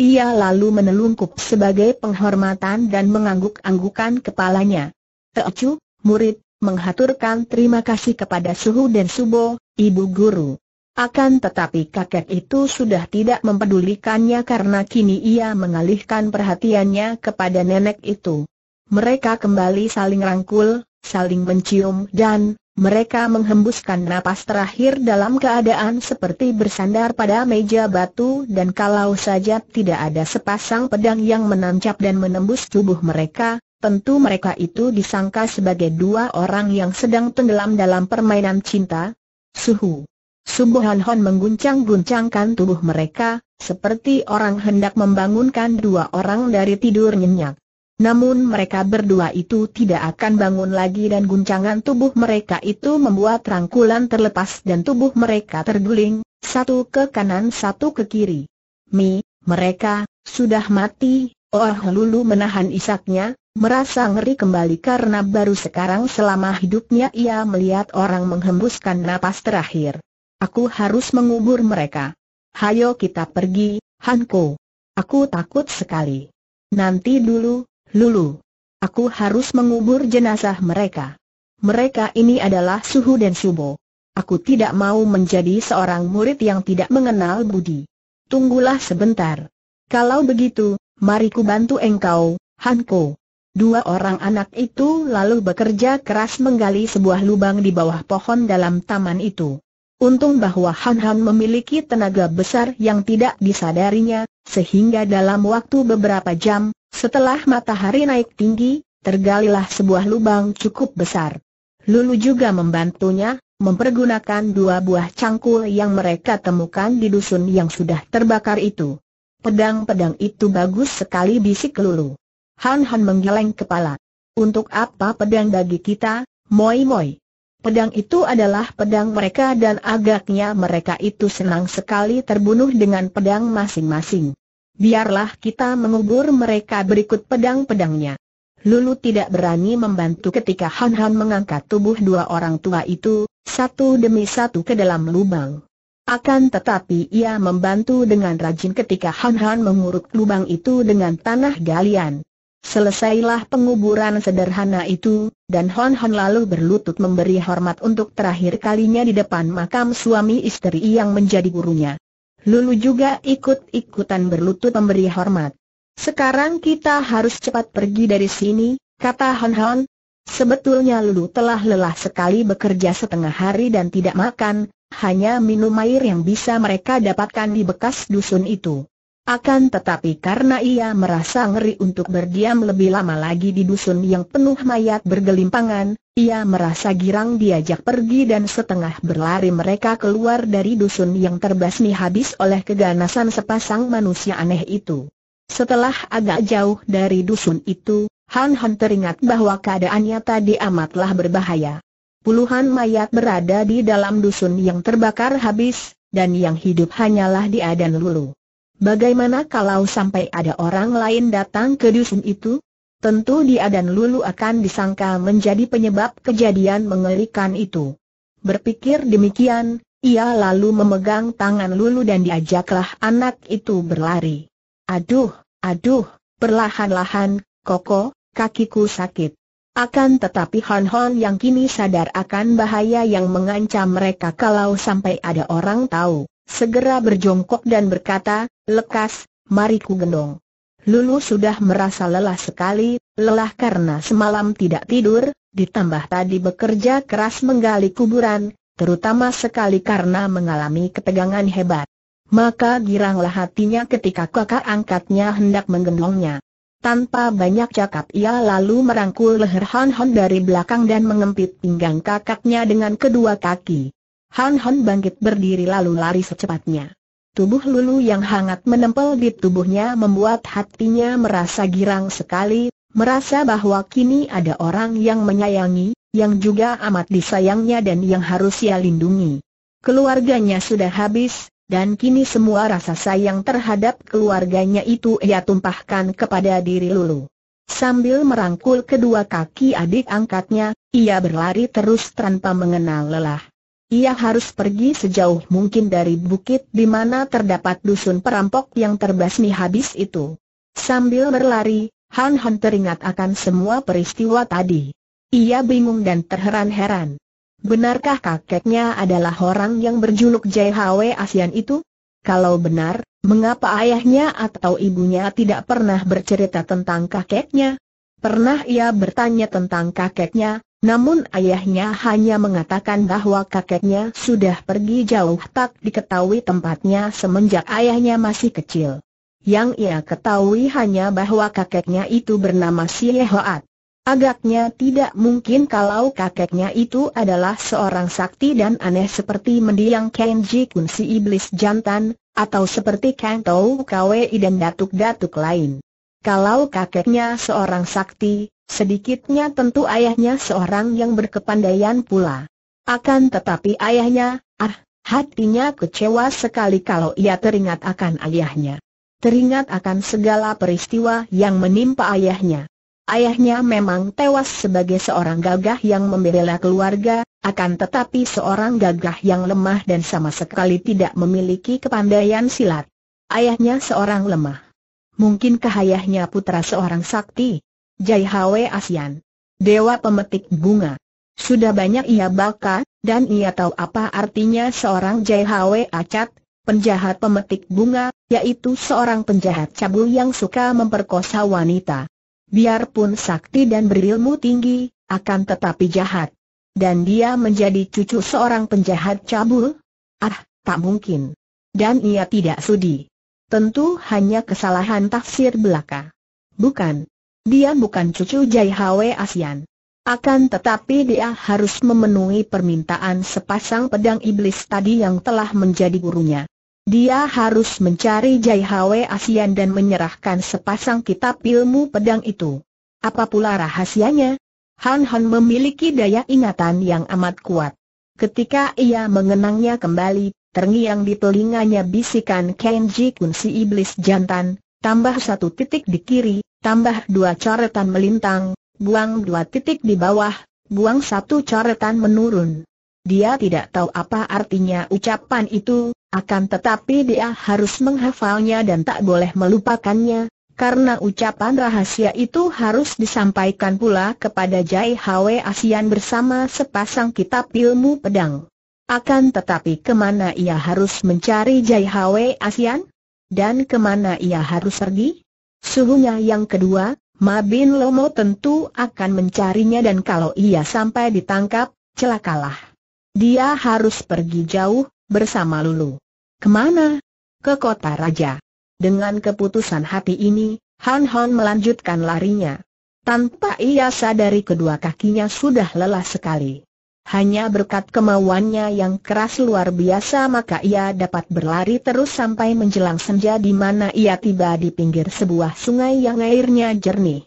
Ia lalu menelungkup sebagai penghormatan dan mengangguk-anggukan kepalanya. Teocu, murid, menghaturkan terima kasih kepada Suhu dan Subo, ibu guru. Akan tetapi kakek itu sudah tidak mempedulikannya karena kini ia mengalihkan perhatiannya kepada nenek itu. Mereka kembali saling rangkul, saling mencium dan, mereka menghembuskan napas terakhir dalam keadaan seperti bersandar pada meja batu dan kalau saja tidak ada sepasang pedang yang menancap dan menembus tubuh mereka, tentu mereka itu disangka sebagai dua orang yang sedang tenggelam dalam permainan cinta. Suhu. Subuhan Hon mengguncang-guncangkan tubuh mereka, seperti orang hendak membangunkan dua orang dari tidur nyenyak. Namun mereka berdua itu tidak akan bangun lagi dan guncangan tubuh mereka itu membuat rangkulan terlepas dan tubuh mereka terguling, satu ke kanan satu ke kiri. Mi, mereka, sudah mati, Oh Lulu menahan isaknya, merasa ngeri kembali karena baru sekarang selama hidupnya ia melihat orang menghembuskan napas terakhir. Aku harus mengubur mereka. Hayo kita pergi, Hanko. Aku takut sekali. Nanti dulu, Lulu. Aku harus mengubur jenazah mereka. Mereka ini adalah Suhu dan Subo. Aku tidak mau menjadi seorang murid yang tidak mengenal budi. Tunggulah sebentar. Kalau begitu, mari ku bantu engkau, Hanko. Dua orang anak itu lalu bekerja keras menggali sebuah lubang di bawah pohon dalam taman itu. Untung bahwa Han Han memiliki tenaga besar yang tidak disadarinya, sehingga dalam waktu beberapa jam, setelah matahari naik tinggi, tergalilah sebuah lubang cukup besar. Lulu juga membantunya, mempergunakan dua buah cangkul yang mereka temukan di dusun yang sudah terbakar itu. Pedang-pedang itu bagus sekali bisik Lulu. Han Han menggeleng kepala. Untuk apa pedang bagi kita, Moi Moi? Pedang itu adalah pedang mereka dan agaknya mereka itu senang sekali terbunuh dengan pedang masing-masing biarlah kita mengubur mereka berikut pedang-pedangnya. Lulu tidak berani membantu ketika Han Han mengangkat tubuh dua orang tua itu, satu demi satu ke dalam lubang. Akan tetapi ia membantu dengan rajin ketika Han Han menguruk lubang itu dengan tanah galian. Selesailah penguburan sederhana itu, dan Han Han lalu berlutut memberi hormat untuk terakhir kalinya di depan makam suami istri yang menjadi gurunya. Lulu juga ikut-ikutan berlutut memberi hormat. Sekarang kita harus cepat pergi dari sini, kata Hon Hon. Sebetulnya Lulu telah lelah sekali bekerja setengah hari dan tidak makan, hanya minum air yang bisa mereka dapatkan di bekas dusun itu. Akan tetapi karena ia merasa ngeri untuk berdiam lebih lama lagi di dusun yang penuh mayat bergelimpangan, ia merasa girang diajak pergi dan setengah berlari mereka keluar dari dusun yang terbasmi habis oleh keganasan sepasang manusia aneh itu. Setelah agak jauh dari dusun itu, Han Han teringat bahwa keadaannya tadi amatlah berbahaya. Puluhan mayat berada di dalam dusun yang terbakar habis, dan yang hidup hanyalah dia dan Lulu. Bagaimana kalau sampai ada orang lain datang ke dusun itu? Tentu dia dan Lulu akan disangka menjadi penyebab kejadian mengerikan itu. Berpikir demikian, ia lalu memegang tangan Lulu dan diajaklah anak itu berlari. Aduh, aduh, perlahan-lahan, koko, kakiku sakit. Akan tetapi Hon Hon yang kini sadar akan bahaya yang mengancam mereka kalau sampai ada orang tahu segera berjongkok dan berkata, lekas, mari ku gendong. Lulu sudah merasa lelah sekali, lelah karena semalam tidak tidur, ditambah tadi bekerja keras menggali kuburan, terutama sekali karena mengalami ketegangan hebat. Maka giranglah hatinya ketika kakak angkatnya hendak menggendongnya. Tanpa banyak cakap ia lalu merangkul leher Han Han dari belakang dan mengempit pinggang kakaknya dengan kedua kaki. Han Han bangkit berdiri lalu lari secepatnya. Tubuh Lulu yang hangat menempel di tubuhnya membuat hatinya merasa girang sekali, merasa bahwa kini ada orang yang menyayangi, yang juga amat disayangnya dan yang harus ia lindungi. Keluarganya sudah habis, dan kini semua rasa sayang terhadap keluarganya itu ia tumpahkan kepada diri Lulu. Sambil merangkul kedua kaki adik angkatnya, ia berlari terus tanpa mengenal lelah. Ia harus pergi sejauh mungkin dari bukit di mana terdapat dusun perampok yang terbasmi habis itu. Sambil berlari, Han Han teringat akan semua peristiwa tadi. Ia bingung dan terheran-heran. Benarkah kakeknya adalah orang yang berjuluk JHW ASEAN itu? Kalau benar, mengapa ayahnya atau ibunya tidak pernah bercerita tentang kakeknya? Pernah ia bertanya tentang kakeknya, namun ayahnya hanya mengatakan bahwa kakeknya sudah pergi jauh tak diketahui tempatnya semenjak ayahnya masih kecil. Yang ia ketahui hanya bahwa kakeknya itu bernama Si Yehoat. Agaknya tidak mungkin kalau kakeknya itu adalah seorang sakti dan aneh seperti mendiang Kenji Kun si iblis jantan, atau seperti Kang Tou Kwei dan datuk-datuk lain. Kalau kakeknya seorang sakti, Sedikitnya tentu ayahnya seorang yang berkepandaian pula. Akan tetapi ayahnya, ah, hatinya kecewa sekali kalau ia teringat akan ayahnya. Teringat akan segala peristiwa yang menimpa ayahnya. Ayahnya memang tewas sebagai seorang gagah yang membela keluarga, akan tetapi seorang gagah yang lemah dan sama sekali tidak memiliki kepandaian silat. Ayahnya seorang lemah. Mungkinkah ayahnya putra seorang sakti? Jai Hwe Asian. Dewa pemetik bunga. Sudah banyak ia baka, dan ia tahu apa artinya seorang Jai Hwe Acat, penjahat pemetik bunga, yaitu seorang penjahat cabul yang suka memperkosa wanita. Biarpun sakti dan berilmu tinggi, akan tetapi jahat. Dan dia menjadi cucu seorang penjahat cabul? Ah, tak mungkin. Dan ia tidak sudi. Tentu hanya kesalahan tafsir belaka. Bukan, dia bukan cucu Jai Hwe Asian. Akan tetapi dia harus memenuhi permintaan sepasang pedang iblis tadi yang telah menjadi gurunya. Dia harus mencari Jai Hwe Asian dan menyerahkan sepasang kitab ilmu pedang itu. Apa pula rahasianya? Han Han memiliki daya ingatan yang amat kuat. Ketika ia mengenangnya kembali, terngiang di telinganya bisikan Kenji Kun iblis jantan, tambah satu titik di kiri, tambah dua coretan melintang, buang dua titik di bawah, buang satu coretan menurun. Dia tidak tahu apa artinya ucapan itu, akan tetapi dia harus menghafalnya dan tak boleh melupakannya, karena ucapan rahasia itu harus disampaikan pula kepada Jai Hwe Asian bersama sepasang kitab ilmu pedang. Akan tetapi kemana ia harus mencari Jai Hwe Asian? Dan kemana ia harus pergi? Suhunya yang kedua, Mabin Lomo tentu akan mencarinya dan kalau ia sampai ditangkap, celakalah. Dia harus pergi jauh, bersama Lulu. Kemana? Ke kota raja. Dengan keputusan hati ini, Han Hon melanjutkan larinya. Tanpa ia sadari kedua kakinya sudah lelah sekali. Hanya berkat kemauannya yang keras luar biasa maka ia dapat berlari terus sampai menjelang senja di mana ia tiba di pinggir sebuah sungai yang airnya jernih.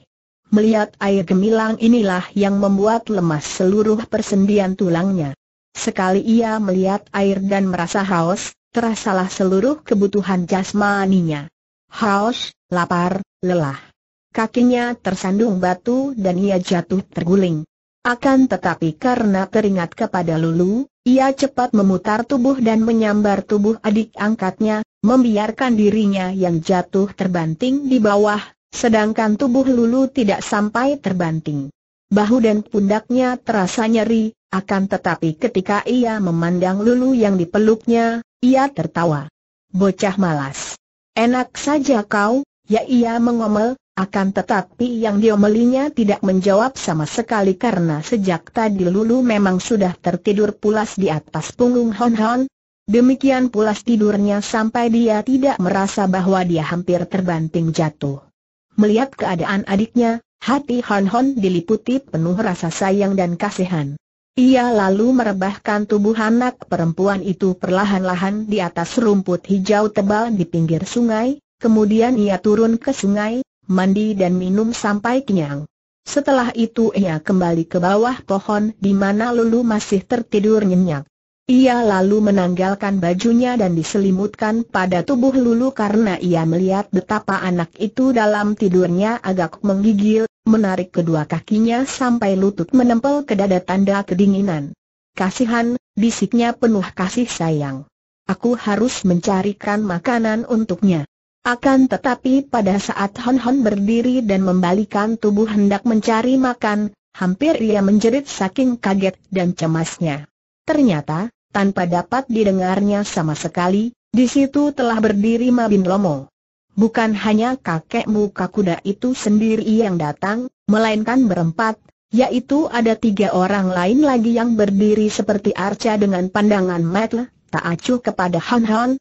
Melihat air gemilang inilah yang membuat lemas seluruh persendian tulangnya. Sekali ia melihat air dan merasa haus, terasalah seluruh kebutuhan jasmaninya. Haus, lapar, lelah. Kakinya tersandung batu dan ia jatuh terguling. Akan tetapi karena teringat kepada Lulu, ia cepat memutar tubuh dan menyambar tubuh adik angkatnya, membiarkan dirinya yang jatuh terbanting di bawah, sedangkan tubuh Lulu tidak sampai terbanting. Bahu dan pundaknya terasa nyeri, akan tetapi ketika ia memandang Lulu yang dipeluknya, ia tertawa. Bocah malas. Enak saja kau, Ya ia mengomel, akan tetapi yang diomelinya tidak menjawab sama sekali karena sejak tadi Lulu memang sudah tertidur pulas di atas punggung Hon Hon. Demikian pulas tidurnya sampai dia tidak merasa bahwa dia hampir terbanting jatuh. Melihat keadaan adiknya, hati Hon Hon diliputi penuh rasa sayang dan kasihan. Ia lalu merebahkan tubuh anak perempuan itu perlahan-lahan di atas rumput hijau tebal di pinggir sungai, Kemudian ia turun ke sungai, mandi dan minum sampai kenyang. Setelah itu ia kembali ke bawah pohon di mana Lulu masih tertidur nyenyak. Ia lalu menanggalkan bajunya dan diselimutkan pada tubuh Lulu karena ia melihat betapa anak itu dalam tidurnya agak menggigil, menarik kedua kakinya sampai lutut menempel ke dada tanda kedinginan. Kasihan, bisiknya penuh kasih sayang. Aku harus mencarikan makanan untuknya. Akan tetapi pada saat Hon Hon berdiri dan membalikan tubuh hendak mencari makan, hampir ia menjerit saking kaget dan cemasnya. Ternyata, tanpa dapat didengarnya sama sekali, di situ telah berdiri Mabin Lomo. Bukan hanya kakek muka kuda itu sendiri yang datang, melainkan berempat, yaitu ada tiga orang lain lagi yang berdiri seperti arca dengan pandangan matle tak acuh kepada Hon Hon.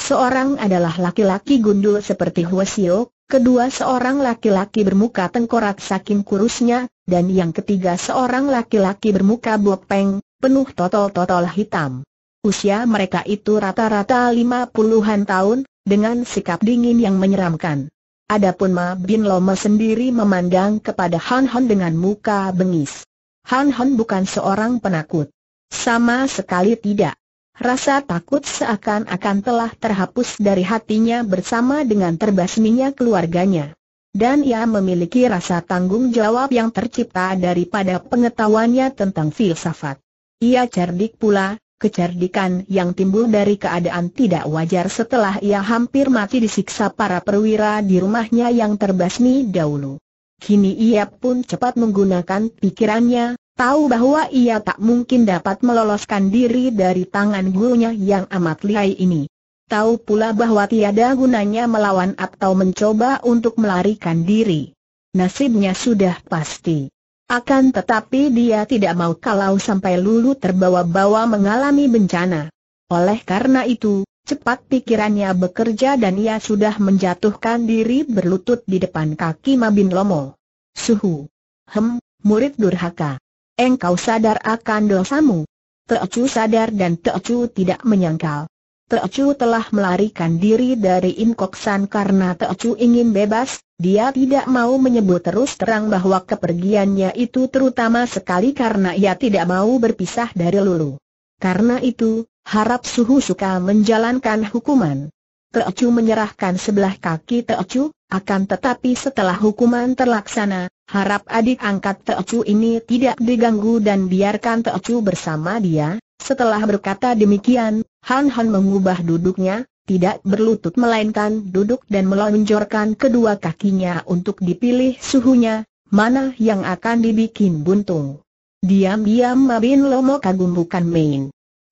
Seorang adalah laki-laki gundul seperti Huasio, kedua seorang laki-laki bermuka tengkorak saking kurusnya, dan yang ketiga seorang laki-laki bermuka bopeng, penuh totol-totol hitam. Usia mereka itu rata-rata lima puluhan tahun, dengan sikap dingin yang menyeramkan. Adapun Ma Bin Loma sendiri memandang kepada Han Han dengan muka bengis. Han Han bukan seorang penakut. Sama sekali tidak. Rasa takut seakan-akan telah terhapus dari hatinya bersama dengan terbasminya keluarganya. Dan ia memiliki rasa tanggung jawab yang tercipta daripada pengetahuannya tentang filsafat. Ia cerdik pula, kecerdikan yang timbul dari keadaan tidak wajar setelah ia hampir mati disiksa para perwira di rumahnya yang terbasmi dahulu. Kini ia pun cepat menggunakan pikirannya, Tahu bahwa ia tak mungkin dapat meloloskan diri dari tangan gurunya yang amat lihai ini. Tahu pula bahwa tiada gunanya melawan atau mencoba untuk melarikan diri. Nasibnya sudah pasti. Akan tetapi dia tidak mau kalau sampai lulu terbawa-bawa mengalami bencana. Oleh karena itu, cepat pikirannya bekerja dan ia sudah menjatuhkan diri berlutut di depan kaki Mabin Lomo. Suhu. Hem, murid durhaka engkau sadar akan dosamu. Teocu sadar dan Teocu tidak menyangkal. Teocu telah melarikan diri dari Inkoksan karena Teocu ingin bebas, dia tidak mau menyebut terus terang bahwa kepergiannya itu terutama sekali karena ia tidak mau berpisah dari Lulu. Karena itu, harap Suhu suka menjalankan hukuman. Teocu menyerahkan sebelah kaki Teocu, akan tetapi setelah hukuman terlaksana, Harap adik angkat Teocu ini tidak diganggu dan biarkan Teocu bersama dia. Setelah berkata demikian, Han Han mengubah duduknya, tidak berlutut melainkan duduk dan melonjorkan kedua kakinya untuk dipilih suhunya, mana yang akan dibikin buntung. Diam-diam Mabin Lomo kagum bukan main.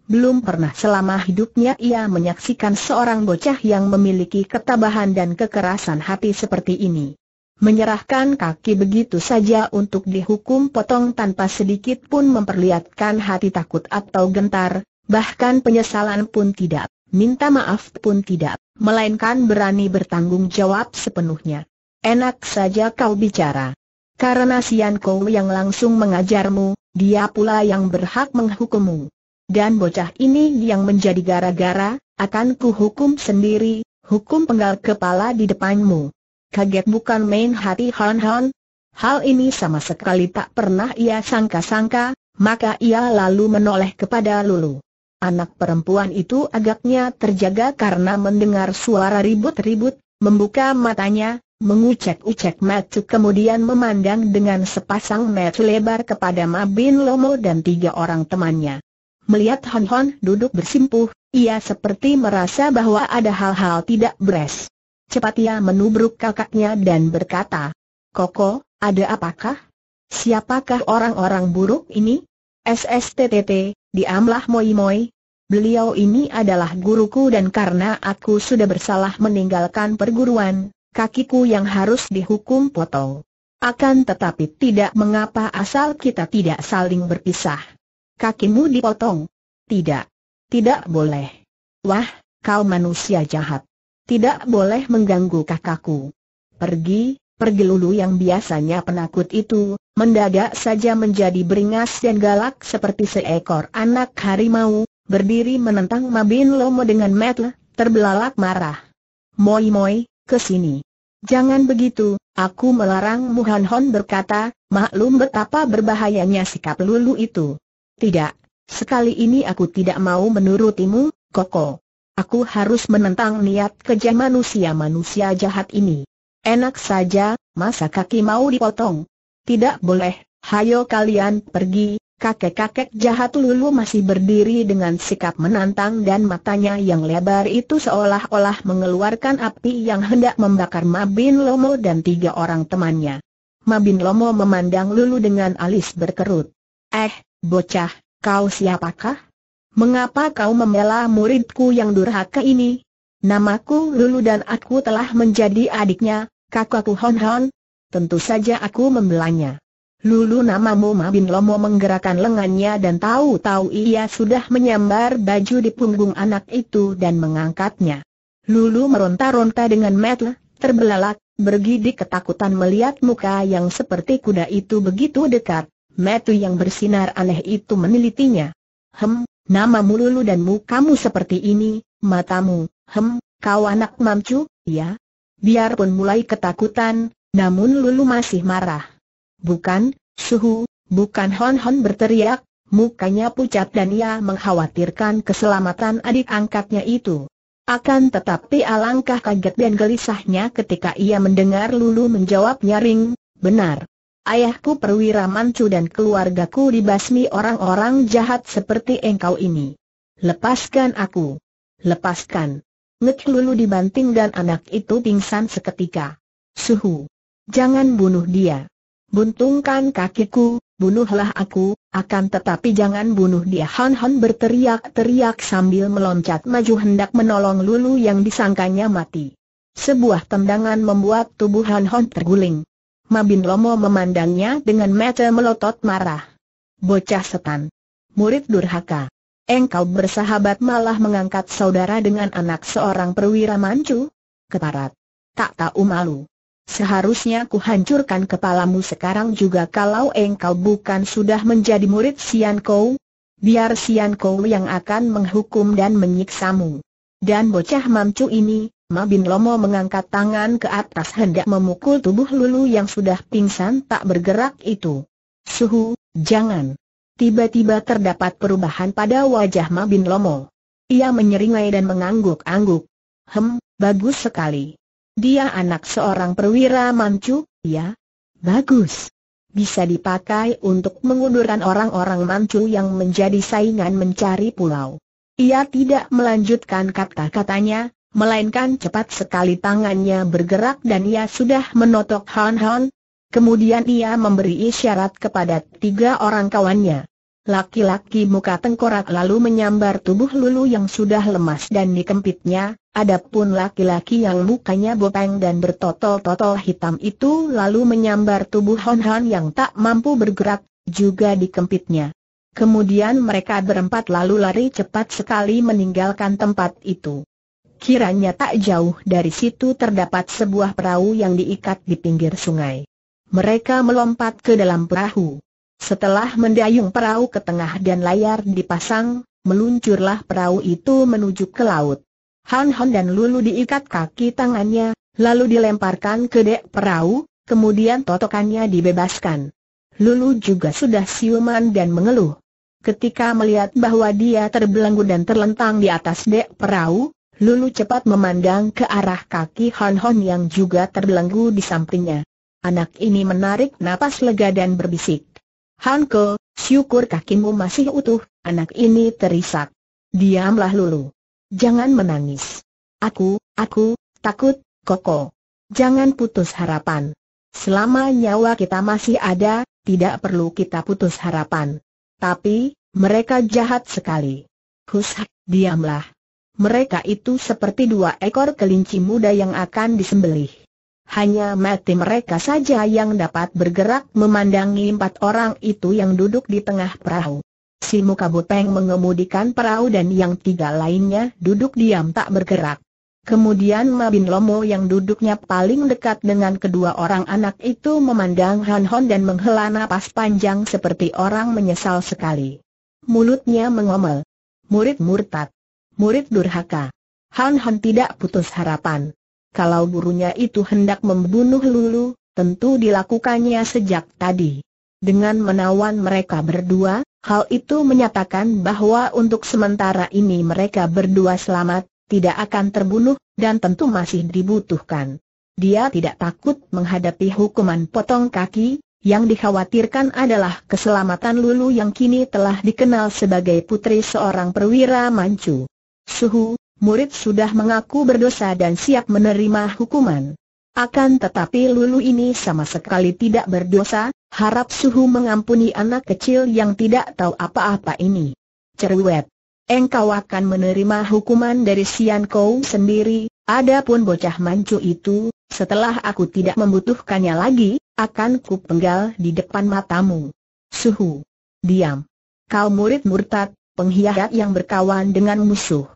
Belum pernah selama hidupnya ia menyaksikan seorang bocah yang memiliki ketabahan dan kekerasan hati seperti ini menyerahkan kaki begitu saja untuk dihukum potong tanpa sedikit pun memperlihatkan hati takut atau gentar, bahkan penyesalan pun tidak, minta maaf pun tidak, melainkan berani bertanggung jawab sepenuhnya. Enak saja kau bicara. Karena Sian Kau yang langsung mengajarmu, dia pula yang berhak menghukummu. Dan bocah ini yang menjadi gara-gara, akan kuhukum sendiri, hukum penggal kepala di depanmu kaget bukan main hati Han Han. Hal ini sama sekali tak pernah ia sangka-sangka, maka ia lalu menoleh kepada Lulu. Anak perempuan itu agaknya terjaga karena mendengar suara ribut-ribut, membuka matanya, mengucek-ucek mata kemudian memandang dengan sepasang mata lebar kepada Mabin Lomo dan tiga orang temannya. Melihat Hon Hon duduk bersimpuh, ia seperti merasa bahwa ada hal-hal tidak beres. Cepat ia menubruk kakaknya dan berkata, Koko, ada apakah? Siapakah orang-orang buruk ini? SSTTT, diamlah Moi Moi. Beliau ini adalah guruku dan karena aku sudah bersalah meninggalkan perguruan, kakiku yang harus dihukum potong. Akan tetapi tidak mengapa asal kita tidak saling berpisah. Kakimu dipotong? Tidak. Tidak boleh. Wah, kau manusia jahat. Tidak boleh mengganggu kakakku. Pergi, pergi lulu yang biasanya penakut itu, mendadak saja menjadi beringas dan galak seperti seekor anak harimau, berdiri menentang Mabin Lomo dengan metel, terbelalak marah. Moi moi, kesini. Jangan begitu, aku melarang. Muhan Hon berkata, maklum betapa berbahayanya sikap lulu itu. Tidak, sekali ini aku tidak mau menurutimu, Koko. Aku harus menentang niat kejam manusia-manusia jahat ini. Enak saja, masa kaki mau dipotong? Tidak boleh, hayo kalian pergi, kakek-kakek jahat lulu masih berdiri dengan sikap menantang dan matanya yang lebar itu seolah-olah mengeluarkan api yang hendak membakar Mabin Lomo dan tiga orang temannya. Mabin Lomo memandang lulu dengan alis berkerut. Eh, bocah, kau siapakah? Mengapa kau membela muridku yang durhaka ini? Namaku Lulu dan aku telah menjadi adiknya, kakakku Hon Hon. Tentu saja aku membelanya. Lulu namamu Mabin Lomo menggerakkan lengannya dan tahu-tahu ia sudah menyambar baju di punggung anak itu dan mengangkatnya. Lulu meronta-ronta dengan metel, terbelalak, bergidik ketakutan melihat muka yang seperti kuda itu begitu dekat. Metu yang bersinar aneh itu menelitinya. Hem, Nama mululu dan mukamu seperti ini, matamu, hem, kau anak mamcu, ya? Biarpun mulai ketakutan, namun Lulu masih marah. Bukan, suhu, bukan Hon Hon berteriak, mukanya pucat dan ia mengkhawatirkan keselamatan adik angkatnya itu. Akan tetapi alangkah kaget dan gelisahnya ketika ia mendengar Lulu menjawab nyaring, benar, ayahku perwira mancu dan keluargaku dibasmi orang-orang jahat seperti engkau ini. Lepaskan aku. Lepaskan. Ngek lulu dibanting dan anak itu pingsan seketika. Suhu. Jangan bunuh dia. Buntungkan kakiku, bunuhlah aku, akan tetapi jangan bunuh dia Han Han berteriak-teriak sambil meloncat maju hendak menolong Lulu yang disangkanya mati. Sebuah tendangan membuat tubuh Han Han terguling. Mabin Lomo memandangnya dengan mata melotot marah. Bocah setan. Murid durhaka. Engkau bersahabat malah mengangkat saudara dengan anak seorang perwira mancu? Keparat. Tak tahu malu. Seharusnya ku hancurkan kepalamu sekarang juga kalau engkau bukan sudah menjadi murid Sian Kou. Biar Sian Kou yang akan menghukum dan menyiksamu. Dan bocah mancu ini, Mabin Lomo mengangkat tangan ke atas hendak memukul tubuh Lulu yang sudah pingsan tak bergerak itu. Suhu, jangan. Tiba-tiba terdapat perubahan pada wajah Mabin Lomo. Ia menyeringai dan mengangguk-angguk. Hem, bagus sekali. Dia anak seorang perwira Manchu, ya? Bagus bisa dipakai untuk mengundurkan orang-orang Manchu yang menjadi saingan mencari pulau. Ia tidak melanjutkan kata-katanya, melainkan cepat sekali tangannya bergerak dan ia sudah menotok Han Han. Kemudian ia memberi isyarat kepada tiga orang kawannya. Laki-laki muka tengkorak lalu menyambar tubuh Lulu yang sudah lemas dan dikempitnya, adapun laki-laki yang mukanya bopeng dan bertotol-totol hitam itu lalu menyambar tubuh Han Han yang tak mampu bergerak, juga dikempitnya. Kemudian mereka berempat lalu lari cepat sekali meninggalkan tempat itu. Kiranya tak jauh dari situ terdapat sebuah perahu yang diikat di pinggir sungai. Mereka melompat ke dalam perahu. Setelah mendayung perahu ke tengah dan layar dipasang, meluncurlah perahu itu menuju ke laut. Han Han dan Lulu diikat kaki tangannya, lalu dilemparkan ke dek perahu, kemudian totokannya dibebaskan. Lulu juga sudah siuman dan mengeluh. Ketika melihat bahwa dia terbelenggu dan terlentang di atas dek perahu, Lulu cepat memandang ke arah kaki Han Hon yang juga terbelenggu di sampingnya. Anak ini menarik napas lega dan berbisik. Hanko, syukur kakimu masih utuh, anak ini terisak. Diamlah Lulu. Jangan menangis. Aku, aku, takut, Koko. Jangan putus harapan. Selama nyawa kita masih ada, tidak perlu kita putus harapan. Tapi, mereka jahat sekali. Kusak, diamlah. Mereka itu seperti dua ekor kelinci muda yang akan disembelih. Hanya mati mereka saja yang dapat bergerak memandangi empat orang itu yang duduk di tengah perahu. Si muka buteng mengemudikan perahu dan yang tiga lainnya duduk diam tak bergerak. Kemudian Mabin Lomo yang duduknya paling dekat dengan kedua orang anak itu memandang Han Hon dan menghela napas panjang seperti orang menyesal sekali. Mulutnya mengomel. Murid murtad murid durhaka. Han Han tidak putus harapan. Kalau gurunya itu hendak membunuh Lulu, tentu dilakukannya sejak tadi. Dengan menawan mereka berdua, hal itu menyatakan bahwa untuk sementara ini mereka berdua selamat, tidak akan terbunuh, dan tentu masih dibutuhkan. Dia tidak takut menghadapi hukuman potong kaki, yang dikhawatirkan adalah keselamatan Lulu yang kini telah dikenal sebagai putri seorang perwira mancu. Suhu, murid sudah mengaku berdosa dan siap menerima hukuman. Akan tetapi Lulu ini sama sekali tidak berdosa, harap Suhu mengampuni anak kecil yang tidak tahu apa-apa ini. Cerewet. engkau akan menerima hukuman dari Sian Kou sendiri, adapun bocah mancu itu, setelah aku tidak membutuhkannya lagi, akan ku penggal di depan matamu. Suhu, diam. Kau murid murtad, pengkhianat yang berkawan dengan musuh.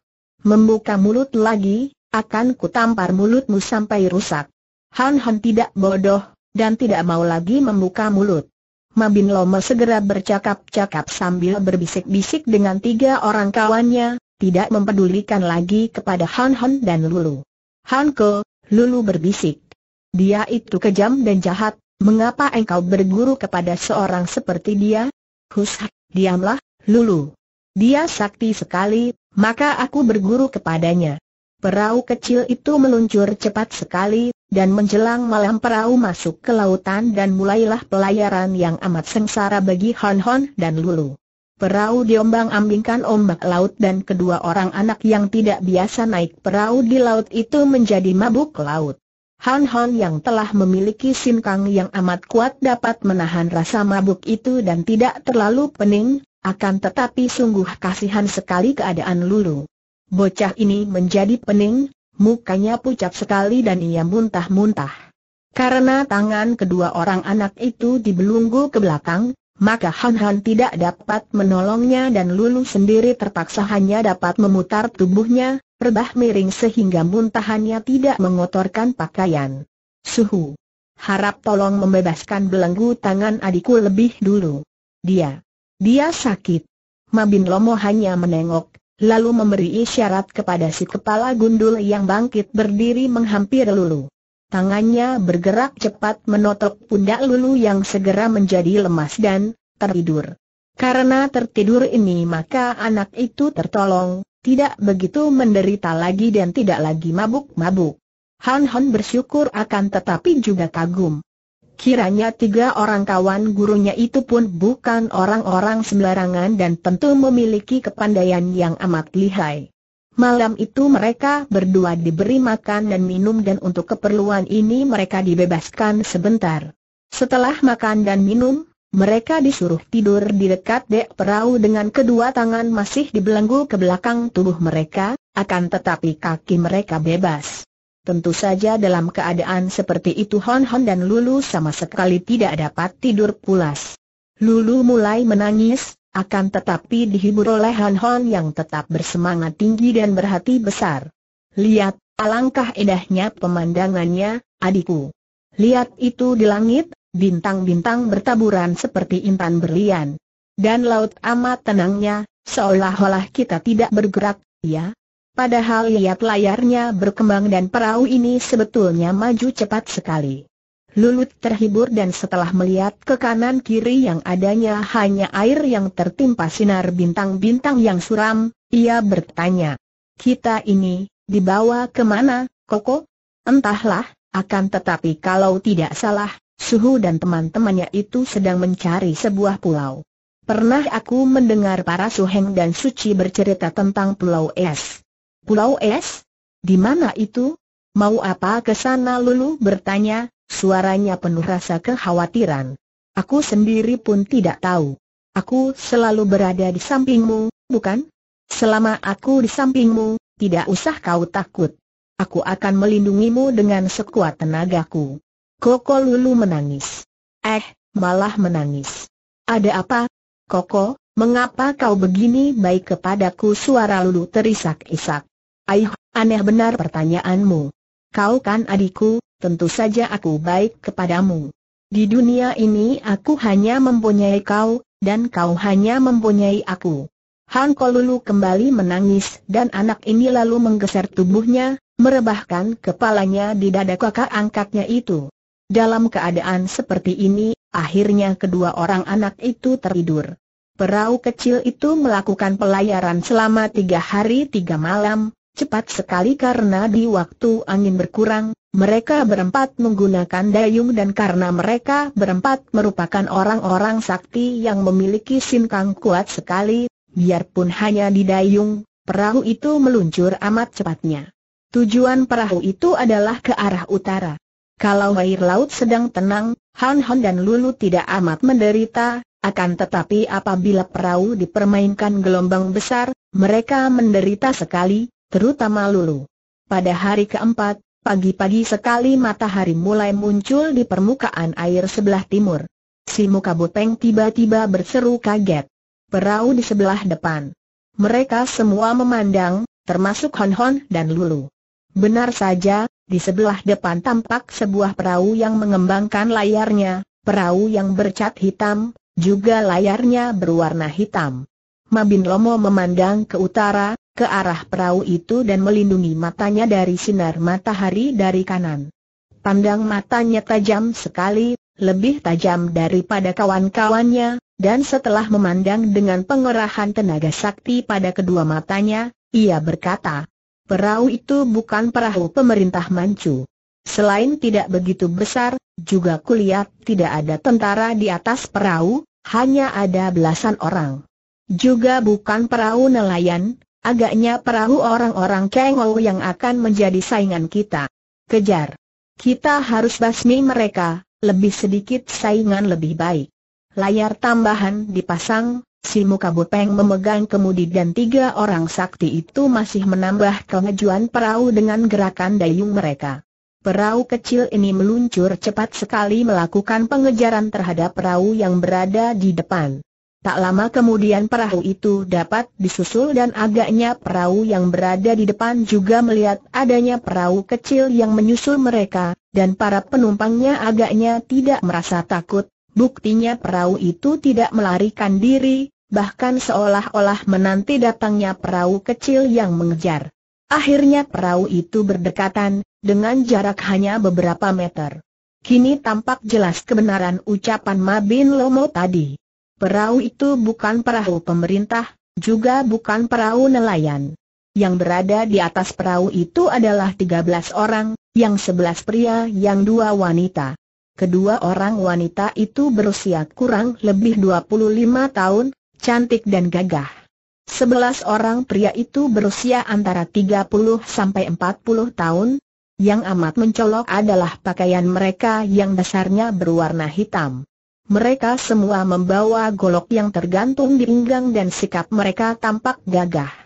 Membuka mulut lagi, akan kutampar mulutmu sampai rusak. Han Han tidak bodoh, dan tidak mau lagi membuka mulut. Mabin Loma segera bercakap-cakap sambil berbisik-bisik dengan tiga orang kawannya, tidak mempedulikan lagi kepada Han Han dan Lulu. Han Ke, Lulu berbisik. Dia itu kejam dan jahat, mengapa engkau berguru kepada seorang seperti dia? Hush, diamlah, Lulu. Dia sakti sekali, maka aku berguru kepadanya. Perahu kecil itu meluncur cepat sekali, dan menjelang malam perahu masuk ke lautan dan mulailah pelayaran yang amat sengsara bagi Hon Hon dan Lulu. Perahu diombang-ambingkan ombak laut dan kedua orang anak yang tidak biasa naik perahu di laut itu menjadi mabuk laut. Han Hon yang telah memiliki sinkang yang amat kuat dapat menahan rasa mabuk itu dan tidak terlalu pening, akan tetapi sungguh kasihan sekali keadaan Lulu. Bocah ini menjadi pening, mukanya pucat sekali dan ia muntah-muntah. Karena tangan kedua orang anak itu dibelunggu ke belakang, maka Han Han tidak dapat menolongnya dan Lulu sendiri terpaksa hanya dapat memutar tubuhnya, rebah miring sehingga muntahannya tidak mengotorkan pakaian. Suhu. Harap tolong membebaskan belenggu tangan adikku lebih dulu. Dia dia sakit. Mabin Lomo hanya menengok, lalu memberi isyarat kepada si kepala gundul yang bangkit berdiri menghampir Lulu. Tangannya bergerak cepat menotok pundak Lulu yang segera menjadi lemas dan tertidur. Karena tertidur ini maka anak itu tertolong, tidak begitu menderita lagi dan tidak lagi mabuk-mabuk. Han Han bersyukur akan tetapi juga kagum. Kiranya tiga orang kawan gurunya itu pun bukan orang-orang sembarangan dan tentu memiliki kepandaian yang amat lihai. Malam itu mereka berdua diberi makan dan minum dan untuk keperluan ini mereka dibebaskan sebentar. Setelah makan dan minum, mereka disuruh tidur di dekat dek perahu dengan kedua tangan masih dibelenggu ke belakang tubuh mereka, akan tetapi kaki mereka bebas. Tentu saja dalam keadaan seperti itu Hon Hon dan Lulu sama sekali tidak dapat tidur pulas. Lulu mulai menangis, akan tetapi dihibur oleh Hon Hon yang tetap bersemangat tinggi dan berhati besar. Lihat, alangkah indahnya pemandangannya, adikku. Lihat itu di langit, bintang-bintang bertaburan seperti intan berlian. Dan laut amat tenangnya, seolah-olah kita tidak bergerak, ya, Padahal lihat layarnya berkembang dan perahu ini sebetulnya maju cepat sekali. Lulut terhibur dan setelah melihat ke kanan kiri yang adanya hanya air yang tertimpa sinar bintang-bintang yang suram, ia bertanya. Kita ini, dibawa kemana, Koko? Entahlah, akan tetapi kalau tidak salah, Suhu dan teman-temannya itu sedang mencari sebuah pulau. Pernah aku mendengar para Suheng dan Suci bercerita tentang Pulau Es. Pulau Es? Di mana itu? Mau apa ke sana Lulu bertanya, suaranya penuh rasa kekhawatiran. Aku sendiri pun tidak tahu. Aku selalu berada di sampingmu, bukan? Selama aku di sampingmu, tidak usah kau takut. Aku akan melindungimu dengan sekuat tenagaku. Koko Lulu menangis. Eh, malah menangis. Ada apa? Koko, mengapa kau begini baik kepadaku? Suara Lulu terisak-isak. Aih, aneh benar pertanyaanmu. Kau kan adikku, tentu saja aku baik kepadamu. Di dunia ini aku hanya mempunyai kau, dan kau hanya mempunyai aku. Han Kolulu kembali menangis dan anak ini lalu menggeser tubuhnya, merebahkan kepalanya di dada kakak angkatnya itu. Dalam keadaan seperti ini, akhirnya kedua orang anak itu tertidur. Perahu kecil itu melakukan pelayaran selama tiga hari tiga malam, Cepat sekali karena di waktu angin berkurang, mereka berempat menggunakan dayung dan karena mereka berempat merupakan orang-orang sakti yang memiliki sinkang kuat sekali, biarpun hanya di dayung, perahu itu meluncur amat cepatnya. Tujuan perahu itu adalah ke arah utara. Kalau air laut sedang tenang, Han Han dan Lulu tidak amat menderita, akan tetapi apabila perahu dipermainkan gelombang besar, mereka menderita sekali, terutama Lulu. Pada hari keempat, pagi-pagi sekali matahari mulai muncul di permukaan air sebelah timur. Si muka bopeng tiba-tiba berseru kaget. Perahu di sebelah depan. Mereka semua memandang, termasuk Hon Hon dan Lulu. Benar saja, di sebelah depan tampak sebuah perahu yang mengembangkan layarnya, perahu yang bercat hitam, juga layarnya berwarna hitam. Mabin Lomo memandang ke utara, ke arah perahu itu dan melindungi matanya dari sinar matahari dari kanan. Pandang matanya tajam sekali, lebih tajam daripada kawan-kawannya, dan setelah memandang dengan pengerahan tenaga sakti pada kedua matanya, ia berkata, perahu itu bukan perahu pemerintah Manchu. Selain tidak begitu besar, juga kulihat tidak ada tentara di atas perahu, hanya ada belasan orang. Juga bukan perahu nelayan, agaknya perahu orang-orang Kengol yang akan menjadi saingan kita. Kejar. Kita harus basmi mereka, lebih sedikit saingan lebih baik. Layar tambahan dipasang, si muka bopeng memegang kemudi dan tiga orang sakti itu masih menambah kemajuan perahu dengan gerakan dayung mereka. Perahu kecil ini meluncur cepat sekali melakukan pengejaran terhadap perahu yang berada di depan. Tak lama kemudian perahu itu dapat disusul dan agaknya perahu yang berada di depan juga melihat adanya perahu kecil yang menyusul mereka, dan para penumpangnya agaknya tidak merasa takut, buktinya perahu itu tidak melarikan diri, bahkan seolah-olah menanti datangnya perahu kecil yang mengejar. Akhirnya perahu itu berdekatan, dengan jarak hanya beberapa meter. Kini tampak jelas kebenaran ucapan Mabin Lomo tadi. Perahu itu bukan perahu pemerintah, juga bukan perahu nelayan. Yang berada di atas perahu itu adalah 13 orang, yang 11 pria, yang 2 wanita. Kedua orang wanita itu berusia kurang lebih 25 tahun, cantik dan gagah. 11 orang pria itu berusia antara 30 sampai 40 tahun. Yang amat mencolok adalah pakaian mereka yang dasarnya berwarna hitam. Mereka semua membawa golok yang tergantung di pinggang dan sikap mereka tampak gagah.